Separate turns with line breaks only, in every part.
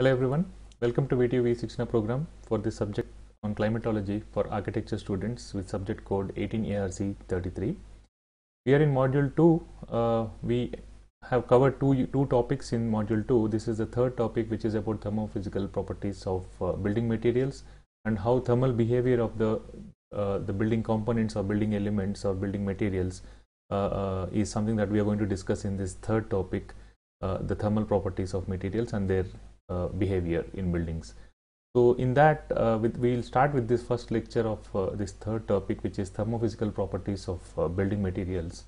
Hello everyone, welcome to VTU V16 program for the subject on climatology for architecture students with subject code 18ARC33. We are in module 2, uh, we have covered two, two topics in module 2. This is the third topic which is about thermophysical properties of uh, building materials and how thermal behavior of the, uh, the building components or building elements or building materials uh, uh, is something that we are going to discuss in this third topic, uh, the thermal properties of materials and their uh, behavior in buildings. So in that, uh, we'll start with this first lecture of uh, this third topic, which is thermophysical properties of building materials.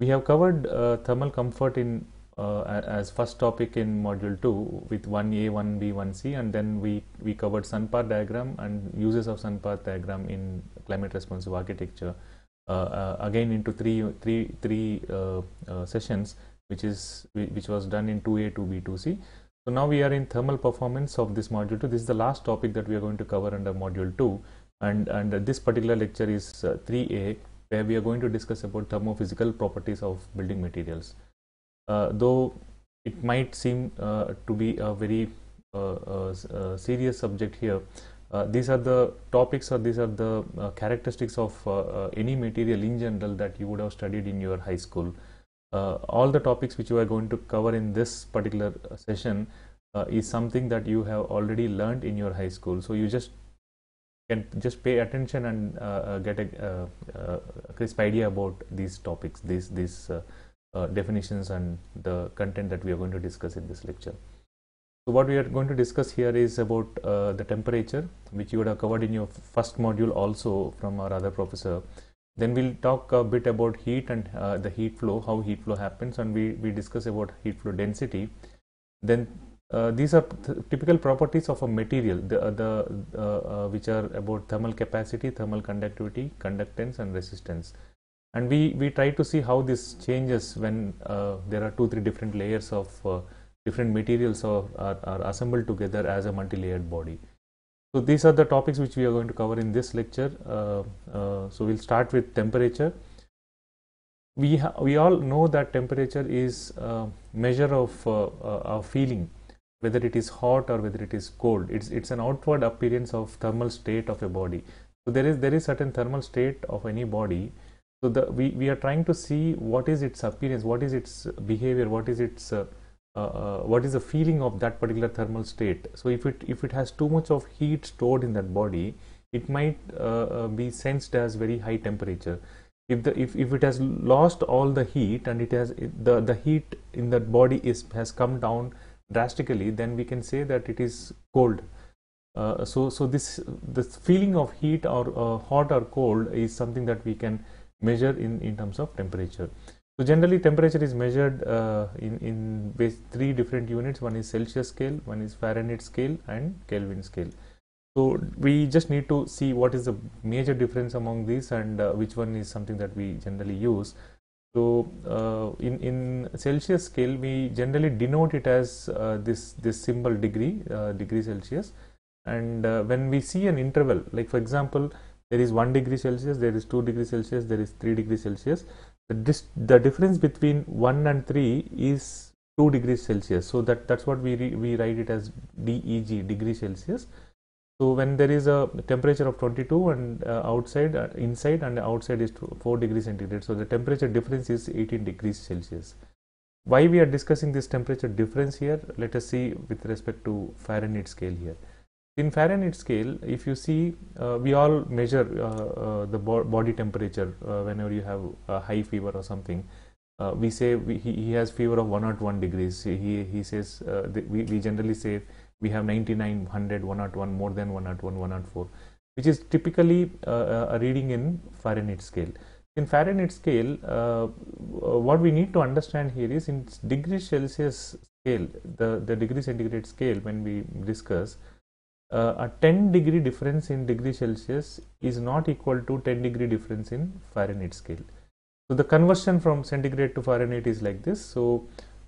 We have covered thermal comfort in uh, as first topic in module 2 with 1a 1b 1c and then we we covered sunpath diagram and uses of sunpath diagram in climate responsive architecture uh, uh, again into three three three sessions which is which was done in 2a 2b 2c so now we are in thermal performance of this module 2. This is the last topic that we are going to cover under module 2 and, and this particular lecture is uh, 3a where we are going to discuss about thermophysical properties of building materials. Uh, though it might seem uh, to be a very uh, uh, uh, serious subject here, these are the topics or these are the characteristics of any material in general that you would have studied in your high school uh, all the topics which you are going to cover in this particular uh, session uh, is something that you have already learned in your high school so you just can just pay attention and uh, uh get a, uh, a, crisp idea about these topics these these definitions and the content that we are going to discuss in this lecture so what we are going to discuss here is about the temperature which you would have covered in your first module also from our other professor then we'll talk a bit about heat and uh, the heat flow, how heat flow happens, and we, we discuss about heat flow density. Then uh, these are th typical properties of a material, the, uh, the uh, uh, which are about thermal capacity, thermal conductivity, conductance, and resistance. And we, we try to see how this changes when there are two, three different layers of different materials are, are, are assembled together as a multi-layered body. So, these are the topics which we are going to cover in this lecture. Uh, uh, so, we will start with temperature. We, we all know that temperature is a measure of uh, uh, our feeling, whether it is hot or whether it is cold. It's, it's an outward appearance of thermal state of a body. So, there is, there is certain thermal state of any body. So, the, we, we are trying to see what is its appearance, what is its behavior, what is its uh, uh, uh, what is the feeling of that particular thermal state. So if it if it has too much of heat stored in that body, it might uh, uh, be sensed as very high temperature. If the if, if it has lost all the heat and it has the the heat in that body is has come down drastically, then we can say that it is cold. Uh, so so this this feeling of heat or uh, hot or cold is something that we can measure in in terms of temperature. So generally temperature is measured uh, in, in three different units, one is Celsius scale, one is Fahrenheit scale and Kelvin scale. So we just need to see what is the major difference among these and uh, which one is something that we generally use. So uh, in, in Celsius scale we generally denote it as uh, this, this symbol degree, uh, degree Celsius and uh, when we see an interval like for example there is 1 degree Celsius, there is 2 degree Celsius, there is 3 degree Celsius the difference between 1 and 3 is 2 degrees Celsius. So that, that's what we, we write it as DEG, degree Celsius. So when there is a temperature of 22 and uh, outside, uh, inside and outside is 4 degrees centigrade. So the temperature difference is 18 degrees Celsius. Why we are discussing this temperature difference here? Let us see with respect to Fahrenheit scale here. In Fahrenheit scale, if you see, uh, we all measure uh, uh the bo body temperature uh, whenever you have a high fever or something. Uh, we say we, he, he, has fever of 101 degrees. He, he says, we, we generally say we have 99, 100, 101, more than 101, 104, which is typically a reading in Fahrenheit scale. In Fahrenheit scale, uh, what we need to understand here is in degree Celsius scale, the, the degree centigrade scale when we discuss, uh, a 10 degree difference in degree Celsius is not equal to 10 degree difference in Fahrenheit scale. So the conversion from centigrade to Fahrenheit is like this. So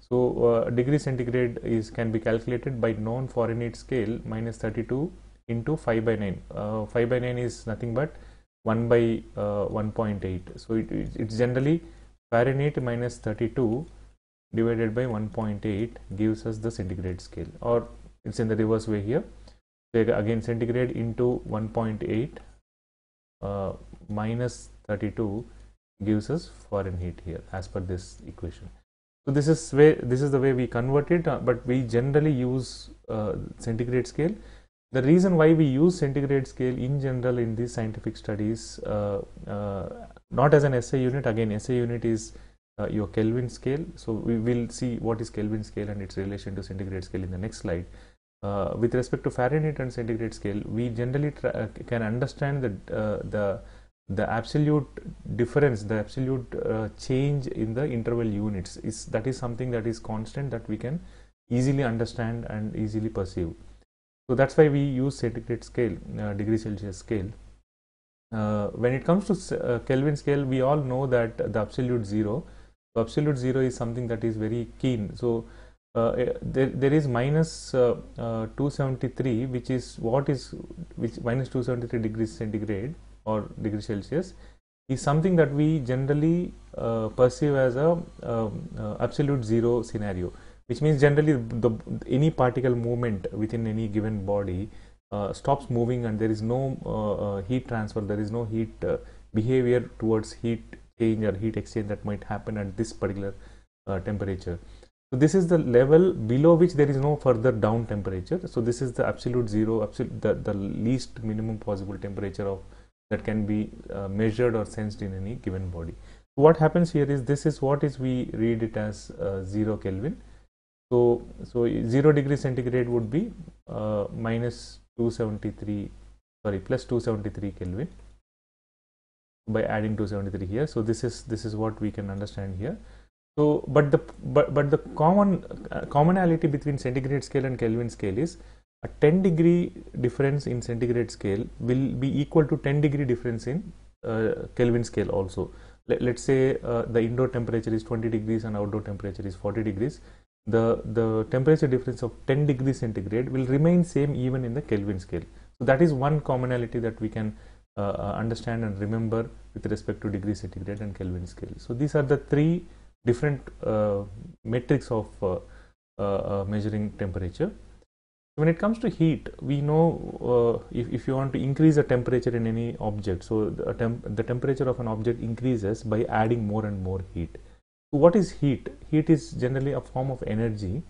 so uh, degree centigrade is can be calculated by known Fahrenheit scale minus 32 into 5 by 9. Uh, 5 by 9 is nothing but 1 by uh, 1.8. So it, it, it's generally Fahrenheit minus 32 divided by 1.8 gives us the centigrade scale or it's in the reverse way here take again centigrade into 1.8 uh, minus 32 gives us foreign heat here as per this equation. So this is way this is the way we convert it, uh, but we generally use uh, centigrade scale. The reason why we use centigrade scale in general in these scientific studies, uh, uh, not as an SI unit. Again, SI unit is uh, your Kelvin scale. So we will see what is Kelvin scale and its relation to centigrade scale in the next slide uh, with respect to Fahrenheit and centigrade scale, we generally uh, can understand the, uh, the, the absolute difference, the absolute uh, change in the interval units. Is that is something that is constant that we can easily understand and easily perceive. So that's why we use centigrade scale, uh, degree Celsius scale. Uh, when it comes to Kelvin scale, we all know that the absolute zero. absolute zero is something that is very keen. So uh, eh, there, there is minus, uh, uh, 273 which is what is which minus 273 degrees centigrade or degree celsius is something that we generally uh, perceive as a um, uh, absolute zero scenario which means generally the, any particle movement within any given body stops moving and there is no heat transfer there is no heat behavior towards heat change or heat exchange that might happen at this particular temperature so this is the level below which there is no further down temperature. So this is the absolute zero, absolute, the, the least minimum possible temperature of that can be uh, measured or sensed in any given body. So what happens here is this is what is we read it as uh, zero Kelvin. So so zero degree centigrade would be uh, minus 273 sorry plus 273 Kelvin by adding 273 here. So this is this is what we can understand here. So, but the but, but the common uh, commonality between centigrade scale and Kelvin scale is a 10 degree difference in centigrade scale will be equal to 10 degree difference in uh, Kelvin scale also. Let, us say uh, the indoor temperature is 20 degrees and outdoor temperature is 40 degrees. The the temperature difference of 10 degrees centigrade will remain same even in the Kelvin scale. So that is one commonality that we can uh, uh, understand and remember with respect to degree centigrade and Kelvin scale. So these are the three different uh, metrics of uh, uh, measuring temperature. When it comes to heat, we know if, if you want to increase the temperature in any object, so the, temp the temperature of an object increases by adding more and more heat. So what is heat? Heat is generally a form of energy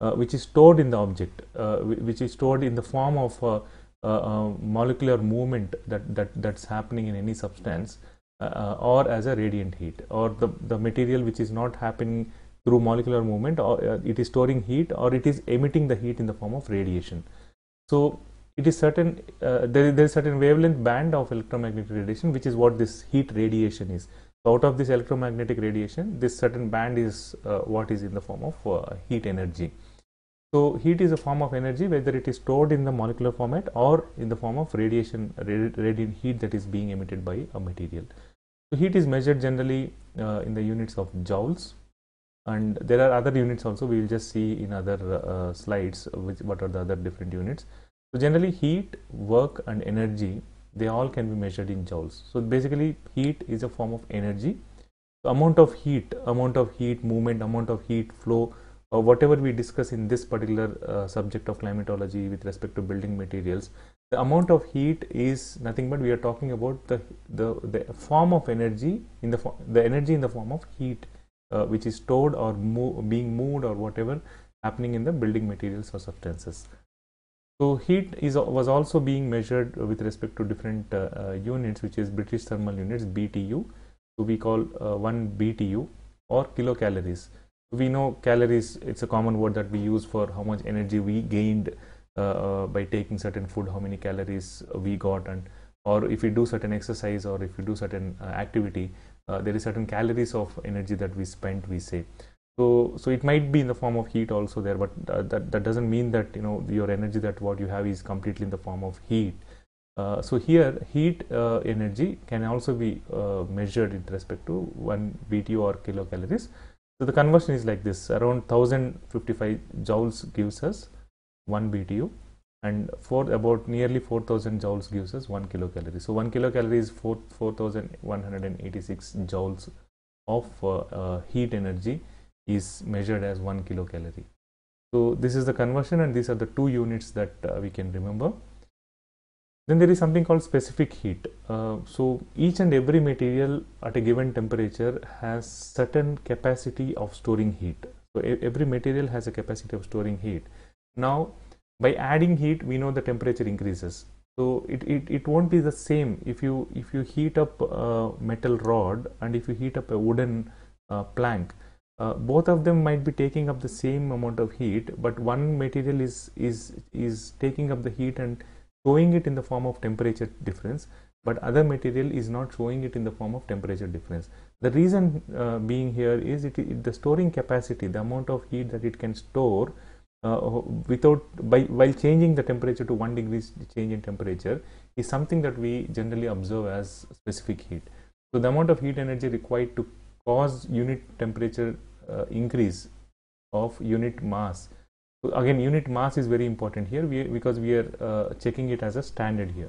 uh, which is stored in the object, uh, which is stored in the form of molecular movement that, that, that's happening in any substance uh, or as a radiant heat or the, the material which is not happening through molecular movement or uh, it is storing heat or it is emitting the heat in the form of radiation so it is certain uh, there, there is certain wavelength band of electromagnetic radiation which is what this heat radiation is so out of this electromagnetic radiation this certain band is uh, what is in the form of uh, heat energy so, heat is a form of energy whether it is stored in the molecular format or in the form of radiation radiant heat that is being emitted by a material. So, heat is measured generally uh, in the units of joules and there are other units also we will just see in other uh, slides which what are the other different units. So, generally heat, work and energy they all can be measured in joules. So, basically heat is a form of energy. amount of heat, amount of heat movement, amount of heat flow uh, whatever we discuss in this particular uh, subject of climatology with respect to building materials the amount of heat is nothing but we are talking about the the, the form of energy in the the energy in the form of heat uh, which is stored or being moved or whatever happening in the building materials or substances so heat is was also being measured with respect to different uh, uh units which is british thermal units btu so we call uh, 1 btu or kilocalories we know calories it's a common word that we use for how much energy we gained uh, uh, by taking certain food how many calories we got and or if we do certain exercise or if we do certain uh, activity uh, there is certain calories of energy that we spent we say so so it might be in the form of heat also there but that, that doesn't mean that you know your energy that what you have is completely in the form of heat uh, so here heat uh, energy can also be uh, measured with respect to 1 BTU or kilocalories so the conversion is like this around 1055 joules gives us 1 BTU and for about nearly 4000 joules gives us 1 kilocalorie. So 1 kilocalorie is 4, 4186 joules of uh, uh, heat energy is measured as 1 kilocalorie. So this is the conversion and these are the two units that uh, we can remember. Then there is something called specific heat. Uh, so each and every material at a given temperature has certain capacity of storing heat. So every material has a capacity of storing heat. Now by adding heat we know the temperature increases. So it, it, it won't be the same if you if you heat up a metal rod and if you heat up a wooden uh, plank. Uh, both of them might be taking up the same amount of heat but one material is is is taking up the heat and showing it in the form of temperature difference but other material is not showing it in the form of temperature difference. The reason uh, being here is it, it, the storing capacity, the amount of heat that it can store uh, without by while changing the temperature to one degree change in temperature is something that we generally observe as specific heat. So the amount of heat energy required to cause unit temperature uh, increase of unit mass again unit mass is very important here we, because we are uh, checking it as a standard here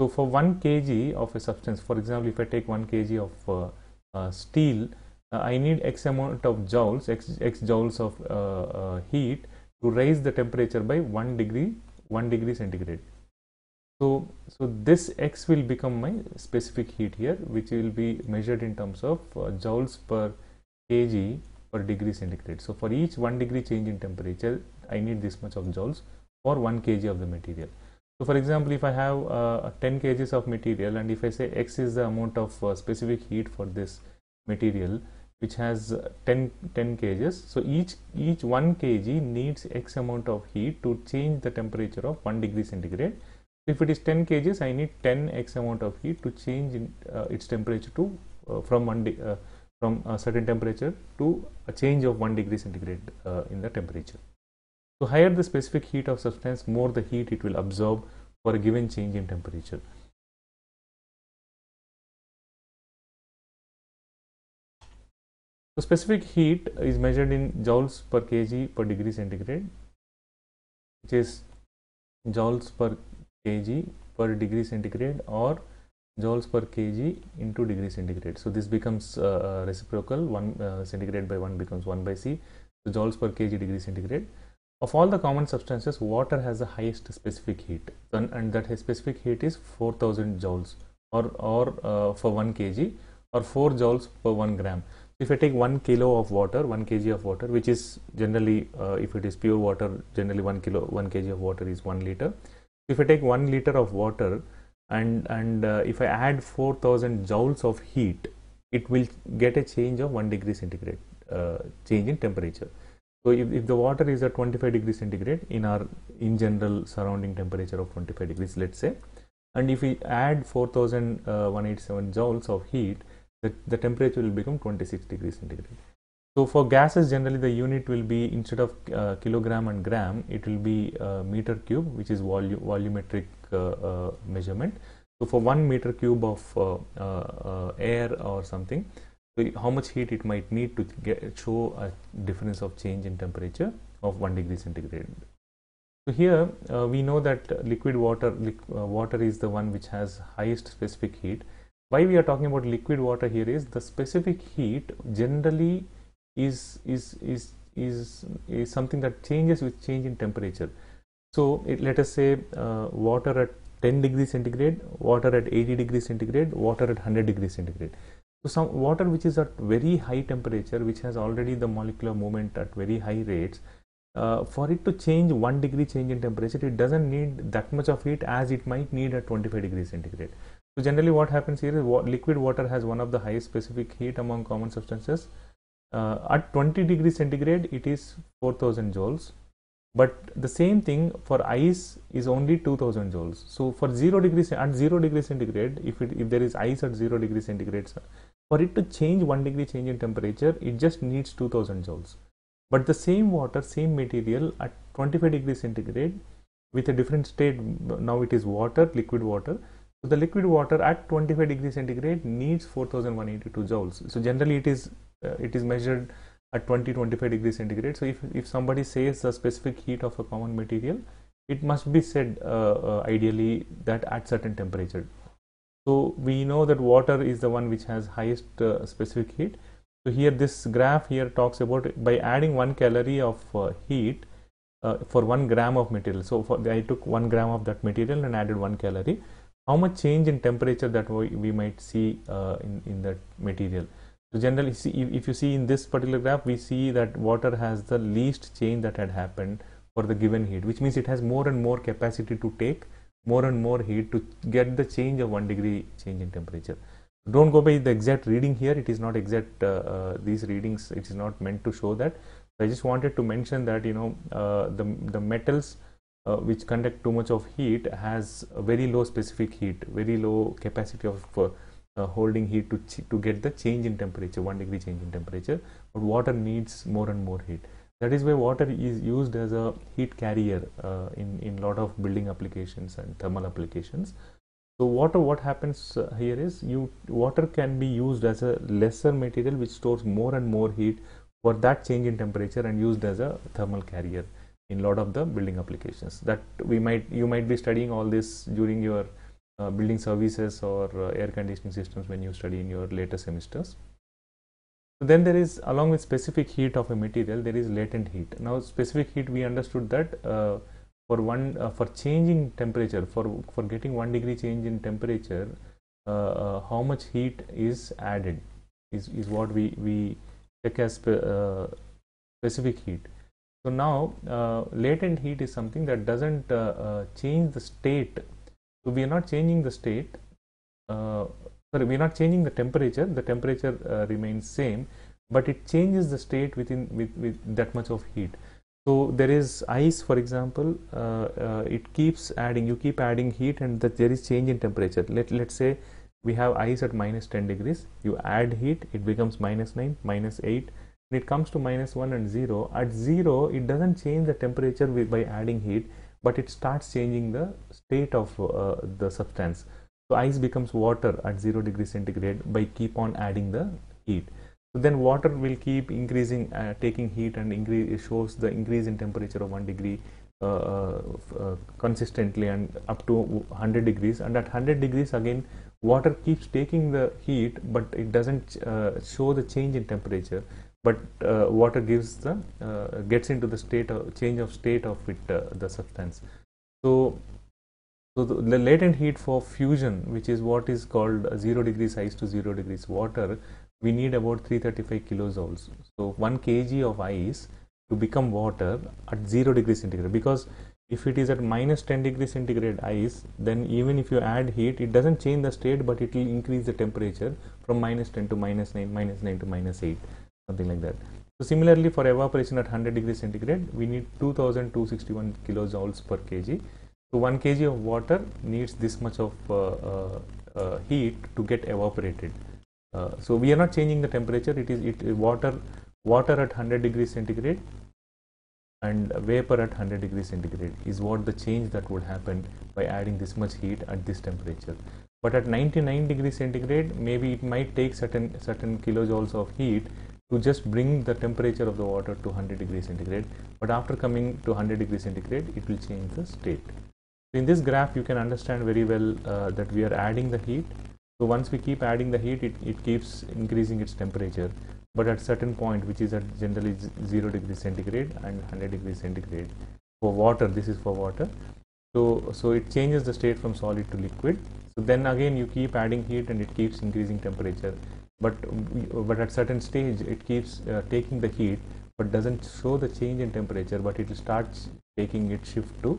so for 1 kg of a substance for example if i take 1 kg of uh, uh, steel uh, i need x amount of joules x, x joules of uh, uh, heat to raise the temperature by 1 degree 1 degree centigrade so so this x will become my specific heat here which will be measured in terms of joules per kg per degree centigrade. So for each 1 degree change in temperature, I need this much of joules for 1 kg of the material. So for example, if I have uh, 10 kgs of material and if I say x is the amount of uh, specific heat for this material which has uh, 10, 10 kgs. So each, each 1 kg needs x amount of heat to change the temperature of 1 degree centigrade. If it is 10 kgs, I need 10 x amount of heat to change in, uh, its temperature to uh, from 1 degree uh, from a certain temperature to a change of 1 degree centigrade uh, in the temperature. So higher the specific heat of substance, more the heat it will absorb for a given change in temperature. So specific heat is measured in joules per kg per degree centigrade, which is joules per kg per degree centigrade or joules per kg into degree centigrade. So this becomes uh, uh, reciprocal 1 uh, centigrade by 1 becomes 1 by C. So joules per kg degree centigrade. Of all the common substances water has the highest specific heat and, and that specific heat is 4000 joules or, or uh, for 1 kg or 4 joules per 1 gram. If I take 1 kilo of water, 1 kg of water which is generally uh, if it is pure water generally 1 kilo 1 kg of water is 1 liter. If I take 1 liter of water and and uh, if I add 4000 joules of heat it will get a change of 1 degree centigrade uh, change in temperature so if, if the water is at 25 degree centigrade in our in general surrounding temperature of 25 degrees let's say and if we add 4187 uh, joules of heat the, the temperature will become 26 degrees centigrade so for gases generally the unit will be instead of uh, kilogram and gram it will be uh, meter cube which is volu volumetric uh, uh measurement. So for one meter cube of uh, uh, air or something so how much heat it might need to get, show a difference of change in temperature of 1 degree centigrade. So here we know that liquid water water is the one which has highest specific heat. Why we are talking about liquid water here is the specific heat generally is is is is, is something that changes with change in temperature so it, let us say uh, water at 10 degrees centigrade water at 80 degrees centigrade water at 100 degrees centigrade so some water which is at very high temperature which has already the molecular movement at very high rates uh, for it to change 1 degree change in temperature it doesn't need that much of heat as it might need at 25 degrees centigrade so generally what happens here is liquid water has one of the highest specific heat among common substances uh, at 20 degree centigrade it is 4000 joules but the same thing for ice is only 2000 joules so for 0 degree at 0 degree centigrade if it, if there is ice at 0 degree centigrade for it to change 1 degree change in temperature it just needs 2000 joules but the same water same material at 25 degree centigrade with a different state now it is water liquid water so the liquid water at 25 degree centigrade needs 4182 joules so generally it is uh, it is measured at 20 25 degrees centigrade so if, if somebody says the specific heat of a common material it must be said uh, uh, ideally that at certain temperature so we know that water is the one which has highest specific heat so here this graph here talks about by adding one calorie of heat uh, for one gram of material. So for the, I took one gram of that material and added one calorie. How much change in temperature that we, we might see uh, in, in that material? So generally, see, if you see in this particular graph, we see that water has the least change that had happened for the given heat, which means it has more and more capacity to take more and more heat to get the change of 1 degree change in temperature. Don't go by the exact reading here, it is not exact, uh, uh, these readings, it is not meant to show that. I just wanted to mention that, you know, uh, the, the metals uh, which conduct too much of heat has very low specific heat, very low capacity of uh, uh, holding heat to, to get the change in temperature, 1 degree change in temperature, but water needs more and more heat. That is why water is used as a heat carrier uh, in, in lot of building applications and thermal applications. So water, what happens uh, here is you water can be used as a lesser material which stores more and more heat for that change in temperature and used as a thermal carrier in lot of the building applications that we might you might be studying all this during your uh, building services or uh, air conditioning systems when you study in your later semesters. So then there is along with specific heat of a material there is latent heat. Now specific heat we understood that uh, for one uh, for changing temperature for for getting one degree change in temperature uh, uh, how much heat is added is, is what we, we check as spe specific heat. So now latent heat is something that doesn't change the state so we are not changing the state, uh, sorry, we are not changing the temperature, the temperature uh, remains same, but it changes the state within with, with that much of heat. So there is ice, for example, uh, uh it keeps adding, you keep adding heat and that there is change in temperature. Let, let's say we have ice at minus 10 degrees, you add heat, it becomes minus 9, minus 8, when it comes to minus 1 and 0 at 0 it doesn't change the temperature by adding heat but it starts changing the state of uh, the substance so ice becomes water at 0 degree centigrade by keep on adding the heat so then water will keep increasing uh, taking heat and increase shows the increase in temperature of 1 degree uh, uh, uh consistently and up to 100 degrees and at 100 degrees again water keeps taking the heat but it doesn't uh, show the change in temperature but uh, water gives the uh, gets into the state of change of state of it uh, the substance so so the, the, latent heat for fusion which is what is called 0 degrees ice to 0 degrees water we need about 335 kilojoules so 1 kg of ice to become water at 0 degrees centigrade because if it is at minus 10 degrees centigrade ice then even if you add heat it doesn't change the state but it will increase the temperature from minus 10 to minus 9 minus 9 to minus 8 something like that. So similarly for evaporation at 100 degrees centigrade, we need 2261 kilojoules per kg. So 1 kg of water needs this much of uh, uh, uh, heat to get evaporated. Uh, so we are not changing the temperature, it is it, water, water at 100 degrees centigrade and vapor at 100 degrees centigrade is what the change that would happen by adding this much heat at this temperature. But at 99 degrees centigrade, maybe it might take certain certain kilojoules of heat to just bring the temperature of the water to 100 degrees centigrade but after coming to 100 degrees centigrade it will change the state in this graph you can understand very well uh, that we are adding the heat so once we keep adding the heat it, it keeps increasing its temperature but at certain point which is at generally 0 degrees centigrade and 100 degrees centigrade for water this is for water so so it changes the state from solid to liquid so then again you keep adding heat and it keeps increasing temperature but uh, but at certain stage it keeps uh, taking the heat but doesn't show the change in temperature but it starts taking its shift to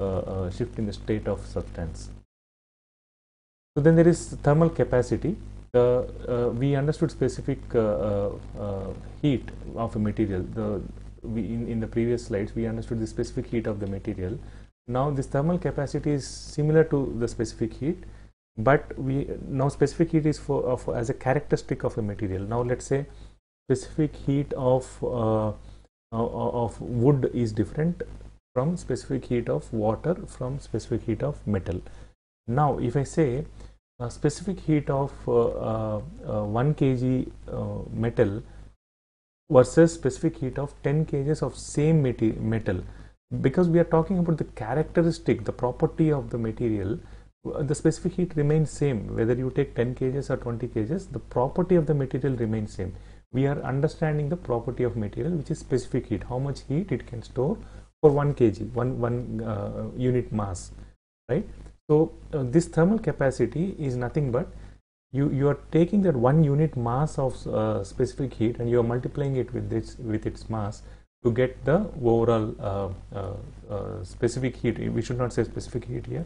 uh, uh shift in the state of substance so then there is thermal capacity uh, we understood specific heat of a material the we in, in the previous slides we understood the specific heat of the material now this thermal capacity is similar to the specific heat but we now specific heat is for, uh, for, as a characteristic of a material now let's say specific heat of uh, of wood is different from specific heat of water from specific heat of metal now if i say a uh, specific heat of uh, uh, 1 kg metal versus specific heat of 10 kg of same metal because we are talking about the characteristic the property of the material the specific heat remains same whether you take 10 kgs or 20 kgs the property of the material remains same we are understanding the property of material which is specific heat how much heat it can store for 1 kg one one uh, unit mass right so uh, this thermal capacity is nothing but you you are taking that one unit mass of uh, specific heat and you are multiplying it with this with its mass to get the overall uh, uh, uh, specific heat we should not say specific heat here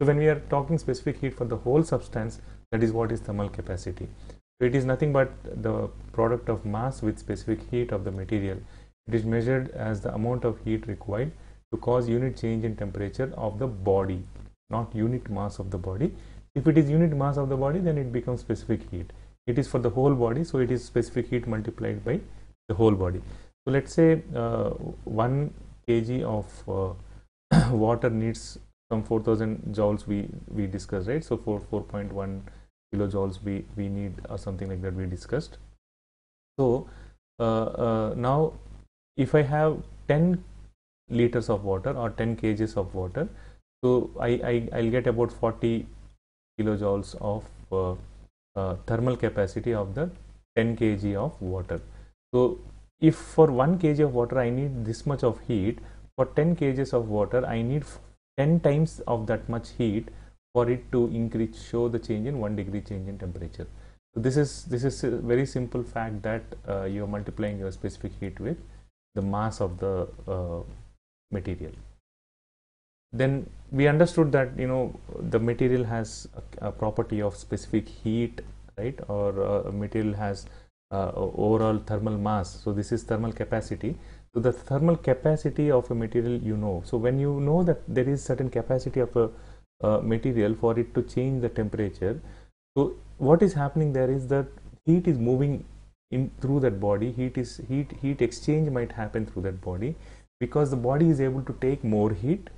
so when we are talking specific heat for the whole substance, that is what is thermal capacity. So it is nothing but the product of mass with specific heat of the material. It is measured as the amount of heat required to cause unit change in temperature of the body, not unit mass of the body. If it is unit mass of the body, then it becomes specific heat. It is for the whole body, so it is specific heat multiplied by the whole body. So let's say uh, 1 kg of uh, water needs some 4000 joules we we discussed right so for 4.1 kilojoules we we need uh, something like that we discussed so uh, uh, now if i have 10 liters of water or 10 kgs of water so i, I i'll get about 40 kilojoules of uh, uh, thermal capacity of the 10 kg of water so if for 1 kg of water i need this much of heat for 10 kgs of water i need 10 times of that much heat for it to increase show the change in 1 degree change in temperature so this is this is a very simple fact that uh, you are multiplying your specific heat with the mass of the uh, material then we understood that you know the material has a, a property of specific heat right or uh, material has uh, overall thermal mass so this is thermal capacity so the thermal capacity of a material you know. So when you know that there is certain capacity of a uh, material for it to change the temperature, so what is happening there is that heat is moving in through that body. Heat is heat heat exchange might happen through that body because the body is able to take more heat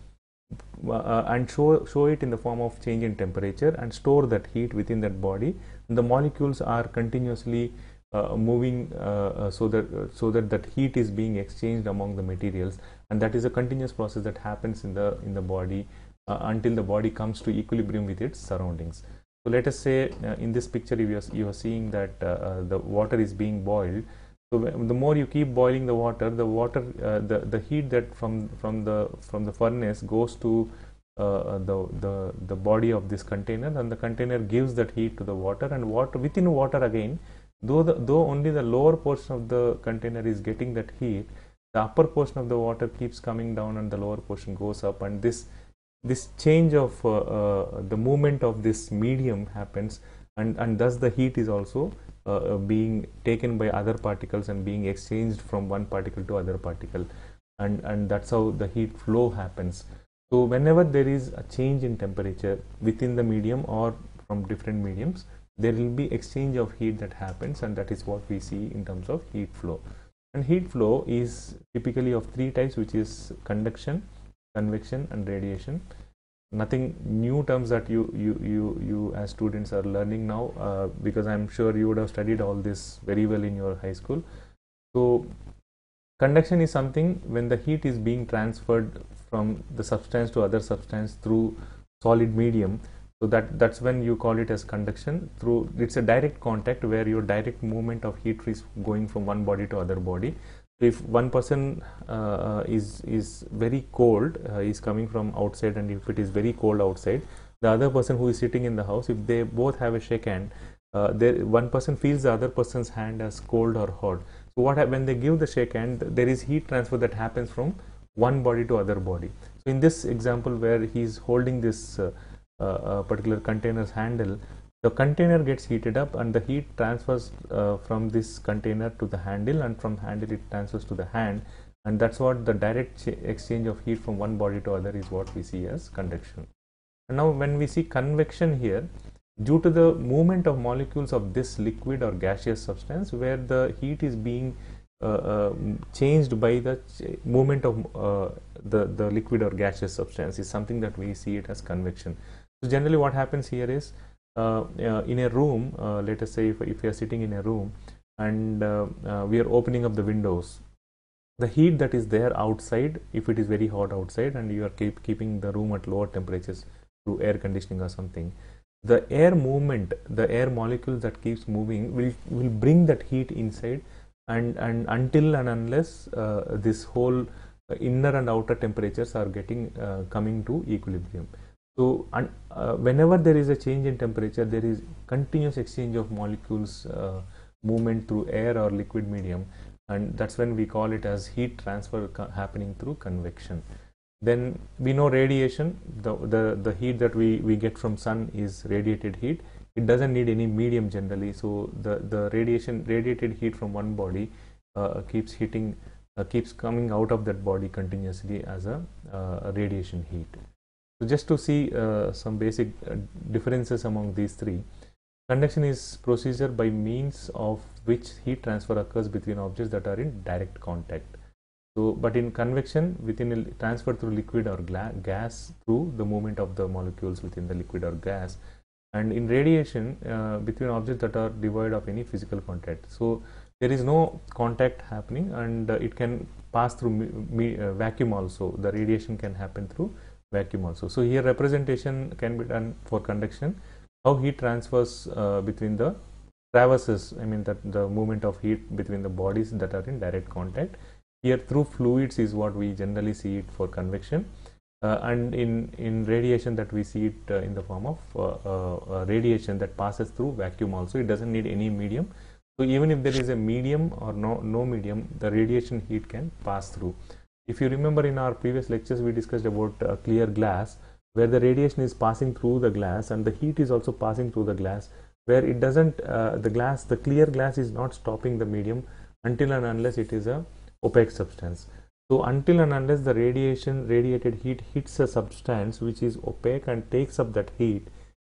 uh, and show show it in the form of change in temperature and store that heat within that body. And the molecules are continuously uh, moving uh, uh so that uh, so that that heat is being exchanged among the materials and that is a continuous process that happens in the in the body uh, until the body comes to equilibrium with its surroundings so let us say in this picture you are, you are seeing that the water is being boiled so the more you keep boiling the water the water the the heat that from from the from the furnace goes to uh, the, the, the body of this container and the container gives that heat to the water and water within water again Though, the, though only the lower portion of the container is getting that heat, the upper portion of the water keeps coming down and the lower portion goes up and this this change of uh, uh, the movement of this medium happens and, and thus the heat is also uh, uh being taken by other particles and being exchanged from one particle to other particle and, and that's how the heat flow happens. So whenever there is a change in temperature within the medium or from different mediums, there will be exchange of heat that happens and that is what we see in terms of heat flow and heat flow is typically of three types which is conduction convection and radiation nothing new terms that you you you you as students are learning now uh, because i'm sure you would have studied all this very well in your high school so conduction is something when the heat is being transferred from the substance to other substance through solid medium so that, that's when you call it as conduction through, it's a direct contact where your direct movement of heat is going from one body to other body. If one person uh, uh, is, is very cold, uh, is coming from outside and if it is very cold outside, the other person who is sitting in the house, if they both have a shake hand, uh, there, one person feels the other person's hand as cold or hot. So what when they give the shake hand, there is heat transfer that happens from one body to other body. So in this example where he is holding this uh, a uh, uh, particular container's handle, the container gets heated up and the heat transfers uh, from this container to the handle and from handle it transfers to the hand and that's what the direct exchange of heat from one body to other is what we see as conduction and now when we see convection here due to the movement of molecules of this liquid or gaseous substance where the heat is being uh, uh, changed by the ch movement of uh, the the liquid or gaseous substance is something that we see it as convection so generally what happens here is uh, uh, in a room, uh, let us say if, if we are sitting in a room and uh, uh, we are opening up the windows, the heat that is there outside, if it is very hot outside and you are keep keeping the room at lower temperatures through air conditioning or something, the air movement, the air molecule that keeps moving will, will bring that heat inside and, and until and unless uh, this whole inner and outer temperatures are getting coming to equilibrium. So, and, uh, whenever there is a change in temperature, there is continuous exchange of molecules uh, movement through air or liquid medium, and that's when we call it as heat transfer happening through convection. Then we know radiation, the, the, the heat that we, we get from sun is radiated heat. It doesn't need any medium generally, so the, the radiation radiated heat from one body uh, keeps hitting, uh, keeps coming out of that body continuously as a uh, radiation heat. So just to see uh, some basic uh, differences among these three, conduction is procedure by means of which heat transfer occurs between objects that are in direct contact. So, but in convection, within transfer through liquid or gas through the movement of the molecules within the liquid or gas, and in radiation uh, between objects that are devoid of any physical contact. So there is no contact happening, and uh, it can pass through uh, vacuum also. The radiation can happen through vacuum also. So here representation can be done for conduction, how heat transfers uh, between the traverses, I mean that the movement of heat between the bodies that are in direct contact. Here through fluids is what we generally see it for convection. Uh, and in, in radiation that we see it uh, in the form of uh, uh, uh, radiation that passes through vacuum also it doesn't need any medium so even if there is a medium or no, no medium the radiation heat can pass through if you remember in our previous lectures, we discussed about uh, clear glass where the radiation is passing through the glass and the heat is also passing through the glass where it doesn't, uh, the glass, the clear glass is not stopping the medium until and unless it is a opaque substance. So until and unless the radiation, radiated heat hits a substance which is opaque and takes up that heat,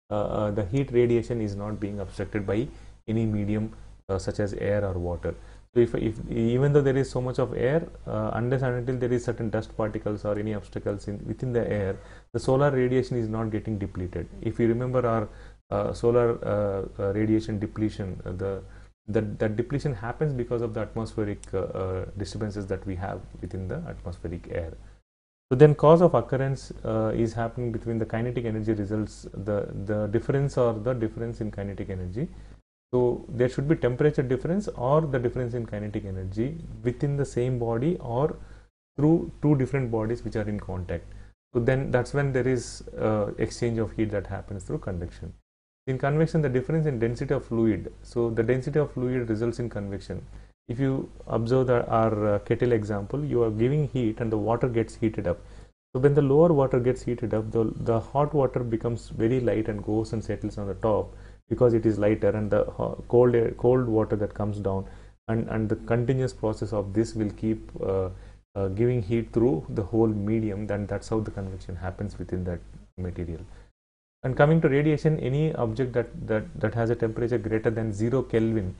uh, uh the heat radiation is not being obstructed by any medium uh, such as air or water. So if, if even though there is so much of air, uh, unless and until there is certain dust particles or any obstacles in, within the air, the solar radiation is not getting depleted. If you remember our uh, solar uh, uh radiation depletion, uh, the that, that depletion happens because of the atmospheric uh, disturbances that we have within the atmospheric air. So then cause of occurrence is happening between the kinetic energy results, the, the difference or the difference in kinetic energy so there should be temperature difference or the difference in kinetic energy within the same body or through two different bodies which are in contact. So then that's when there is uh, exchange of heat that happens through convection. In convection, the difference in density of fluid. So the density of fluid results in convection. If you observe the, our uh, kettle example, you are giving heat and the water gets heated up. So when the lower water gets heated up, the, the hot water becomes very light and goes and settles on the top because it is lighter and the cold air, cold water that comes down and, and the continuous process of this will keep uh, uh, giving heat through the whole medium Then that's how the convection happens within that material. And coming to radiation, any object that, that, that has a temperature greater than 0 Kelvin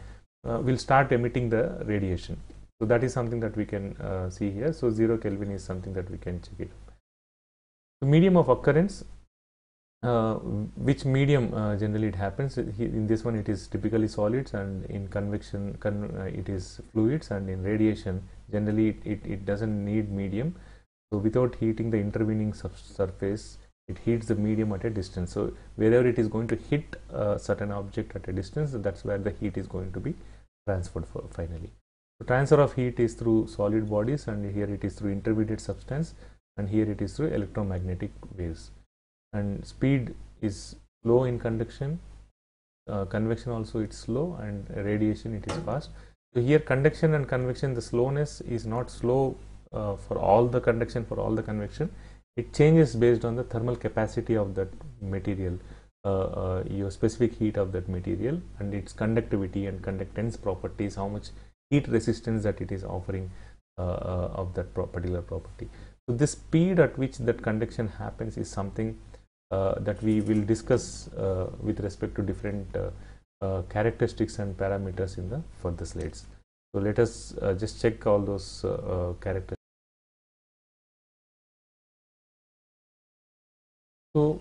uh, will start emitting the radiation. So that is something that we can uh, see here. So 0 Kelvin is something that we can check it. The medium of occurrence, uh, which medium uh, generally it happens in this one it is typically solids and in convection con uh, it is fluids and in radiation generally it, it, it, doesn't need medium so without heating the intervening surface it heats the medium at a distance so wherever it is going to hit a certain object at a distance that's where the heat is going to be transferred finally transfer of heat is through solid bodies and here it is through intermediate substance and here it is through electromagnetic waves and speed is low in conduction uh, convection also it's slow and radiation it is fast so here conduction and convection the slowness is not slow uh, for all the conduction for all the convection it changes based on the thermal capacity of that material uh, uh your specific heat of that material and its conductivity and conductance properties how much heat resistance that it is offering uh, uh, of that particular property so the speed at which that conduction happens is something uh, that we will discuss uh, with respect to different uh, characteristics and parameters in the further slides. So let us just check all those characteristics. So,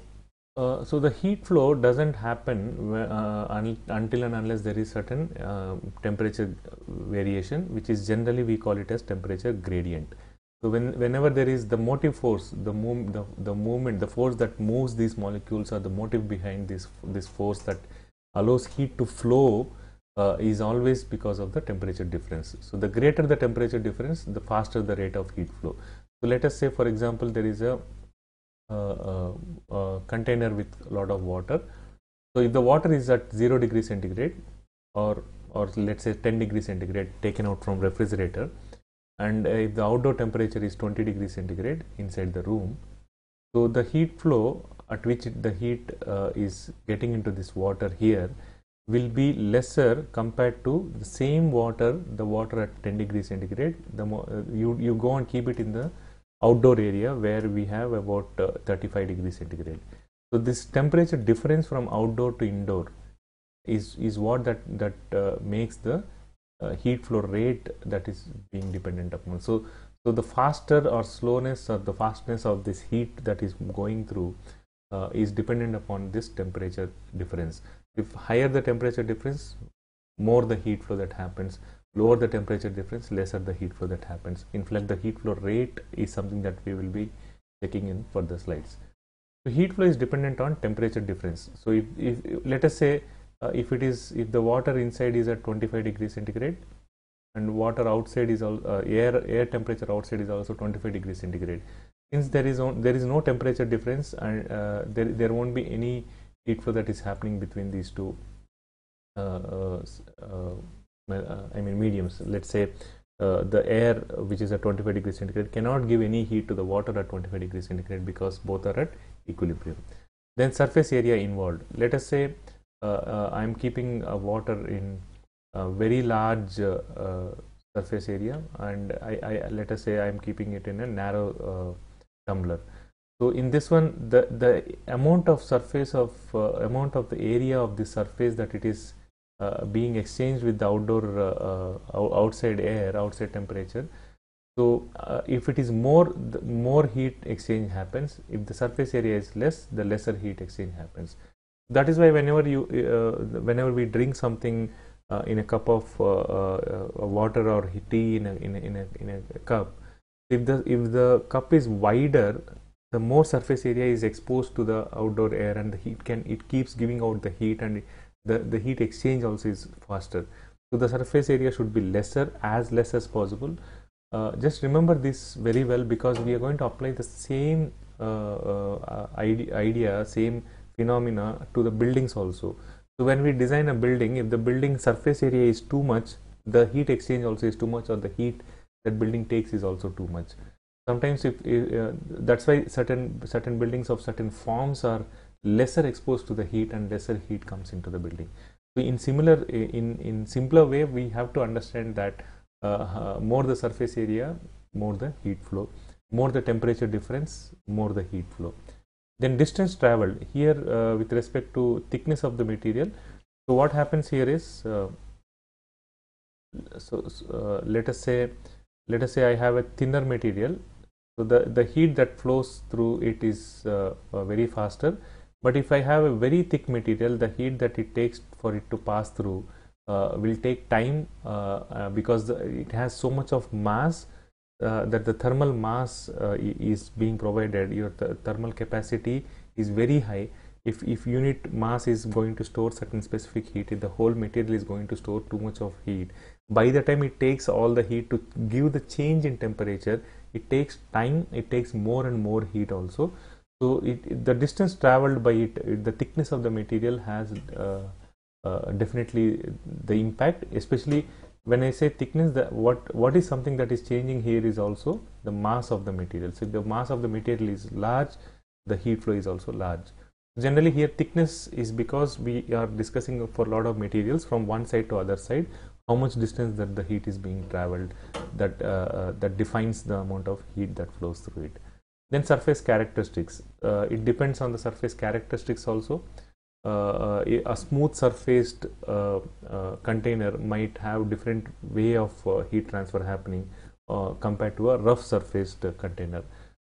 uh, so the heat flow doesn't happen uh, un until and unless there is certain uh, temperature variation, which is generally we call it as temperature gradient. So when, whenever there is the motive force, the, move, the, the movement, the force that moves these molecules or the motive behind this, this force that allows heat to flow uh, is always because of the temperature difference. So the greater the temperature difference, the faster the rate of heat flow. So let us say for example, there is a, uh, uh, uh, container with a lot of water. So if the water is at 0 degree centigrade or, or let's say 10 degree centigrade taken out from refrigerator, and uh, if the outdoor temperature is 20 degrees centigrade inside the room so the heat flow at which the heat uh, is getting into this water here will be lesser compared to the same water the water at 10 degrees centigrade the more uh, you you go and keep it in the outdoor area where we have about uh, 35 degrees centigrade so this temperature difference from outdoor to indoor is is what that that uh, makes the uh, heat flow rate that is being dependent upon so so the faster or slowness or the fastness of this heat that is going through uh, is dependent upon this temperature difference if higher the temperature difference more the heat flow that happens lower the temperature difference lesser the heat flow that happens in fact the heat flow rate is something that we will be checking in for the slides so heat flow is dependent on temperature difference so if, if let us say uh, if it is if the water inside is at 25 degrees centigrade and water outside is all uh, air air temperature outside is also 25 degrees centigrade since there is on, there is no temperature difference and uh, there there won't be any heat flow that is happening between these two uh, uh, uh, i mean mediums let's say the air which is at 25 degrees centigrade cannot give any heat to the water at 25 degrees centigrade because both are at equilibrium then surface area involved let us say uh, uh, I'm keeping uh, water in a very large surface area and I, I, let us say I'm keeping it in a narrow tumbler. So in this one, the, the amount of surface of uh, amount of the area of the surface that it is uh, being exchanged with the outdoor uh, outside air, outside temperature. So if it is more, more heat exchange happens. If the surface area is less, the lesser heat exchange happens that is why whenever you uh, whenever we drink something uh, in a cup of uh, uh, water or tea in a, in a, in a, in a cup if the if the cup is wider the more surface area is exposed to the outdoor air and the heat can it keeps giving out the heat and the the heat exchange also is faster so the surface area should be lesser as less as possible uh, just remember this very well because we are going to apply the same uh, idea, idea same phenomena to the buildings also. So when we design a building, if the building surface area is too much, the heat exchange also is too much or the heat that building takes is also too much. Sometimes if uh, that's why certain certain buildings of certain forms are lesser exposed to the heat and lesser heat comes into the building. So in similar in in simpler way we have to understand that uh, uh, more the surface area more the heat flow more the temperature difference more the heat flow then distance traveled here uh, with respect to thickness of the material. So what happens here is, uh, so uh, let us say, let us say I have a thinner material. So the, the heat that flows through it is uh, uh, very faster. But if I have a very thick material, the heat that it takes for it to pass through uh, will take time because the, it has so much of mass uh, that the thermal mass uh, is being provided your th thermal capacity is very high if if unit mass is going to store certain specific heat the whole material is going to store too much of heat by the time it takes all the heat to give the change in temperature it takes time it takes more and more heat also so it, the distance traveled by it, it the thickness of the material has uh, uh definitely the impact especially when I say thickness the, what what is something that is changing here is also the mass of the material so if the mass of the material is large the heat flow is also large generally here thickness is because we are discussing for a lot of materials from one side to other side how much distance that the heat is being traveled that uh, uh, that defines the amount of heat that flows through it then surface characteristics uh, it depends on the surface characteristics also uh, a smooth surfaced uh, uh, container might have different way of heat transfer happening compared to a rough surfaced container.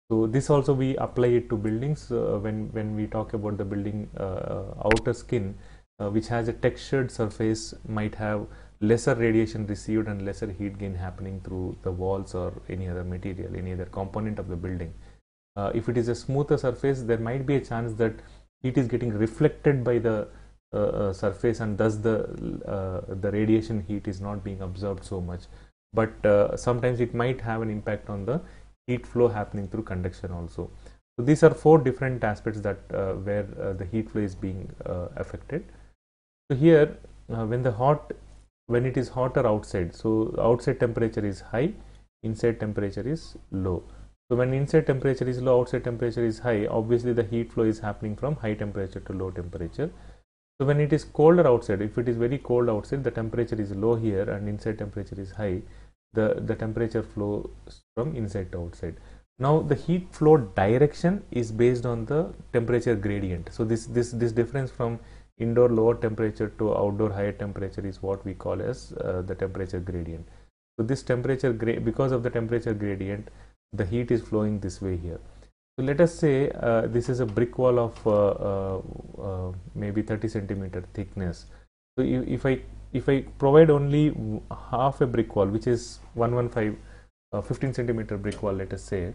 So this also we apply it to buildings uh, when when we talk about the building uh, outer skin, uh, which has a textured surface, might have lesser radiation received and lesser heat gain happening through the walls or any other material, any other component of the building. if it is a smoother surface, there might be a chance that heat is getting reflected by the uh, uh surface and thus the uh, the radiation heat is not being absorbed so much but uh, sometimes it might have an impact on the heat flow happening through conduction also so these are four different aspects that where the heat flow is being affected so here when the hot when it is hotter outside so outside temperature is high inside temperature is low so when inside temperature is low, outside temperature is high, obviously the heat flow is happening from high temperature to low temperature. So when it is colder outside, if it is very cold outside, the temperature is low here and inside temperature is high, the, the temperature flows from inside to outside. Now the heat flow direction is based on the temperature gradient. So this, this, this difference from indoor lower temperature to outdoor higher temperature is what we call as uh, the temperature gradient. So this temperature, gra because of the temperature gradient, the heat is flowing this way here. So let us say uh, this is a brick wall of uh, uh, uh maybe 30 centimeter thickness. So if, if, I if I provide only half a brick wall, which is 115, uh, 15 centimeter brick wall, let us say.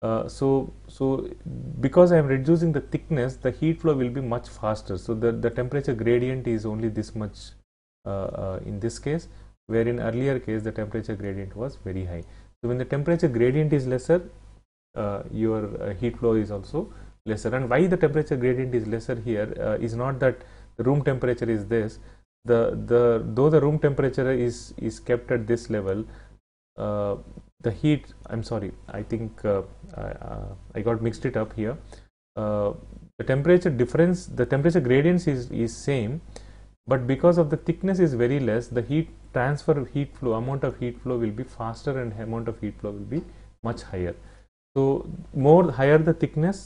Uh, so so because I am reducing the thickness, the heat flow will be much faster. So the, the temperature gradient is only this much in this case, where in earlier case the temperature gradient was very high when the temperature gradient is lesser, uh, your uh, heat flow is also lesser. And why the temperature gradient is lesser here uh, is not that the room temperature is this. The the though the room temperature is is kept at this level, uh, the heat. I'm sorry. I think I, I, got mixed it up here the temperature difference the temperature gradients is is same but because of the thickness is very less the heat transfer of heat flow amount of heat flow will be faster and amount of heat flow will be much higher so more higher the thickness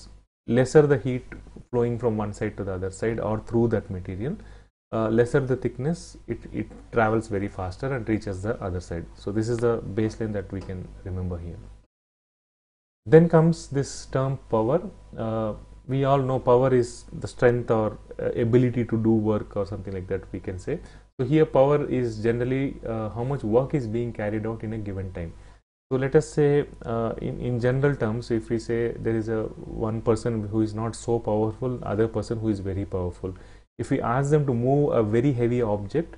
lesser the heat flowing from one side to the other side or through that material uh, lesser the thickness it, it travels very faster and reaches the other side so this is the baseline that we can remember here then comes this term power uh, we all know power is the strength or uh, ability to do work or something like that we can say so here power is generally uh, how much work is being carried out in a given time. So let us say uh, in, in general terms if we say there is a one person who is not so powerful other person who is very powerful. If we ask them to move a very heavy object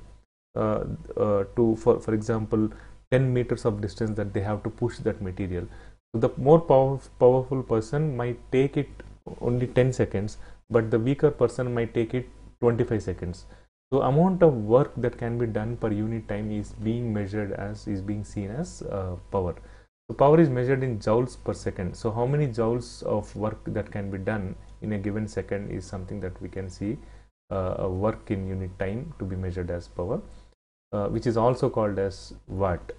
uh, uh to for, for example 10 meters of distance that they have to push that material. So the more power, powerful person might take it only 10 seconds but the weaker person might take it 25 seconds. So amount of work that can be done per unit time is being measured as is being seen as uh, power. So power is measured in joules per second. So how many joules of work that can be done in a given second is something that we can see uh, work in unit time to be measured as power, uh, which is also called as watt.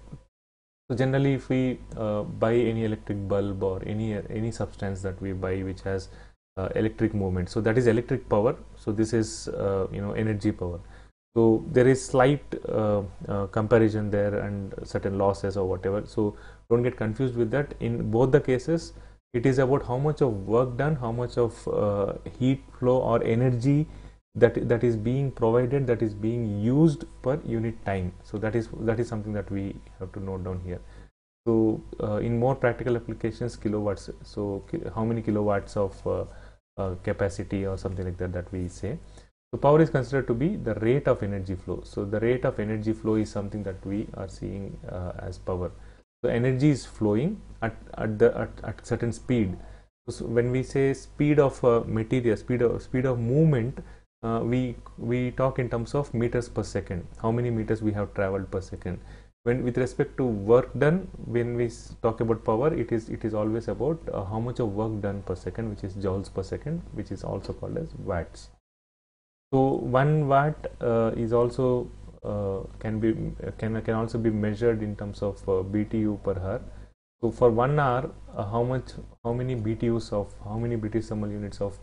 So generally, if we uh, buy any electric bulb or any any substance that we buy which has uh, electric movement, so that is electric power so this is uh, you know energy power. So there is slight uh, uh, comparison there and certain losses or whatever. So don't get confused with that. In both the cases, it is about how much of work done, how much of heat flow or energy that that is being provided that is being used per unit time so that is that is something that we have to note down here so uh, in more practical applications kilowatts so ki how many kilowatts of uh, uh, capacity or something like that that we say. So power is considered to be the rate of energy flow. So the rate of energy flow is something that we are seeing uh, as power. So energy is flowing at at the at, at certain speed. So when we say speed of uh, material, speed of speed of movement, uh, we we talk in terms of meters per second. How many meters we have traveled per second? when with respect to work done when we talk about power it is it is always about uh, how much of work done per second which is joules per second which is also called as watts so 1 watt uh, is also uh, can be uh, can can also be measured in terms of uh, btu per hour so for 1 hour uh, how much how many btus of how many british thermal units of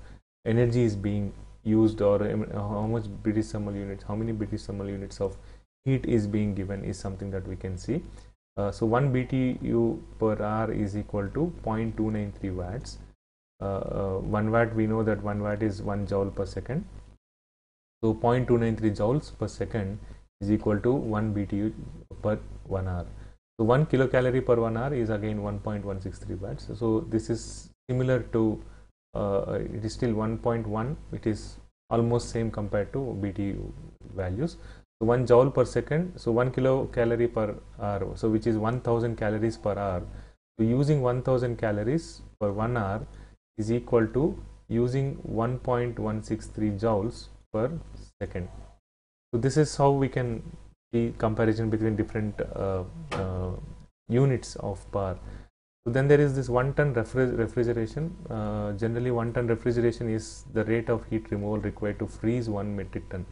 energy is being used or um, how much british thermal units how many british thermal units of heat is being given is something that we can see. Uh, so 1 BTU per hour is equal to 0.293 watts. Uh, uh, 1 watt we know that 1 watt is 1 joule per second. So 0.293 joules per second is equal to 1 BTU per 1 hour. So 1 kilocalorie per 1 hour is again 1.163 watts. So this is similar to, uh, it is still 1.1, it is almost same compared to BTU values. 1 joule per second so 1 kilocalorie per hour so which is 1000 calories per hour so using 1000 calories per 1 hour is equal to using 1.163 joules per second so this is how we can see comparison between different uh, uh, units of power so then there is this 1 ton refri refrigeration uh, generally 1 ton refrigeration is the rate of heat removal required to freeze 1 metric ton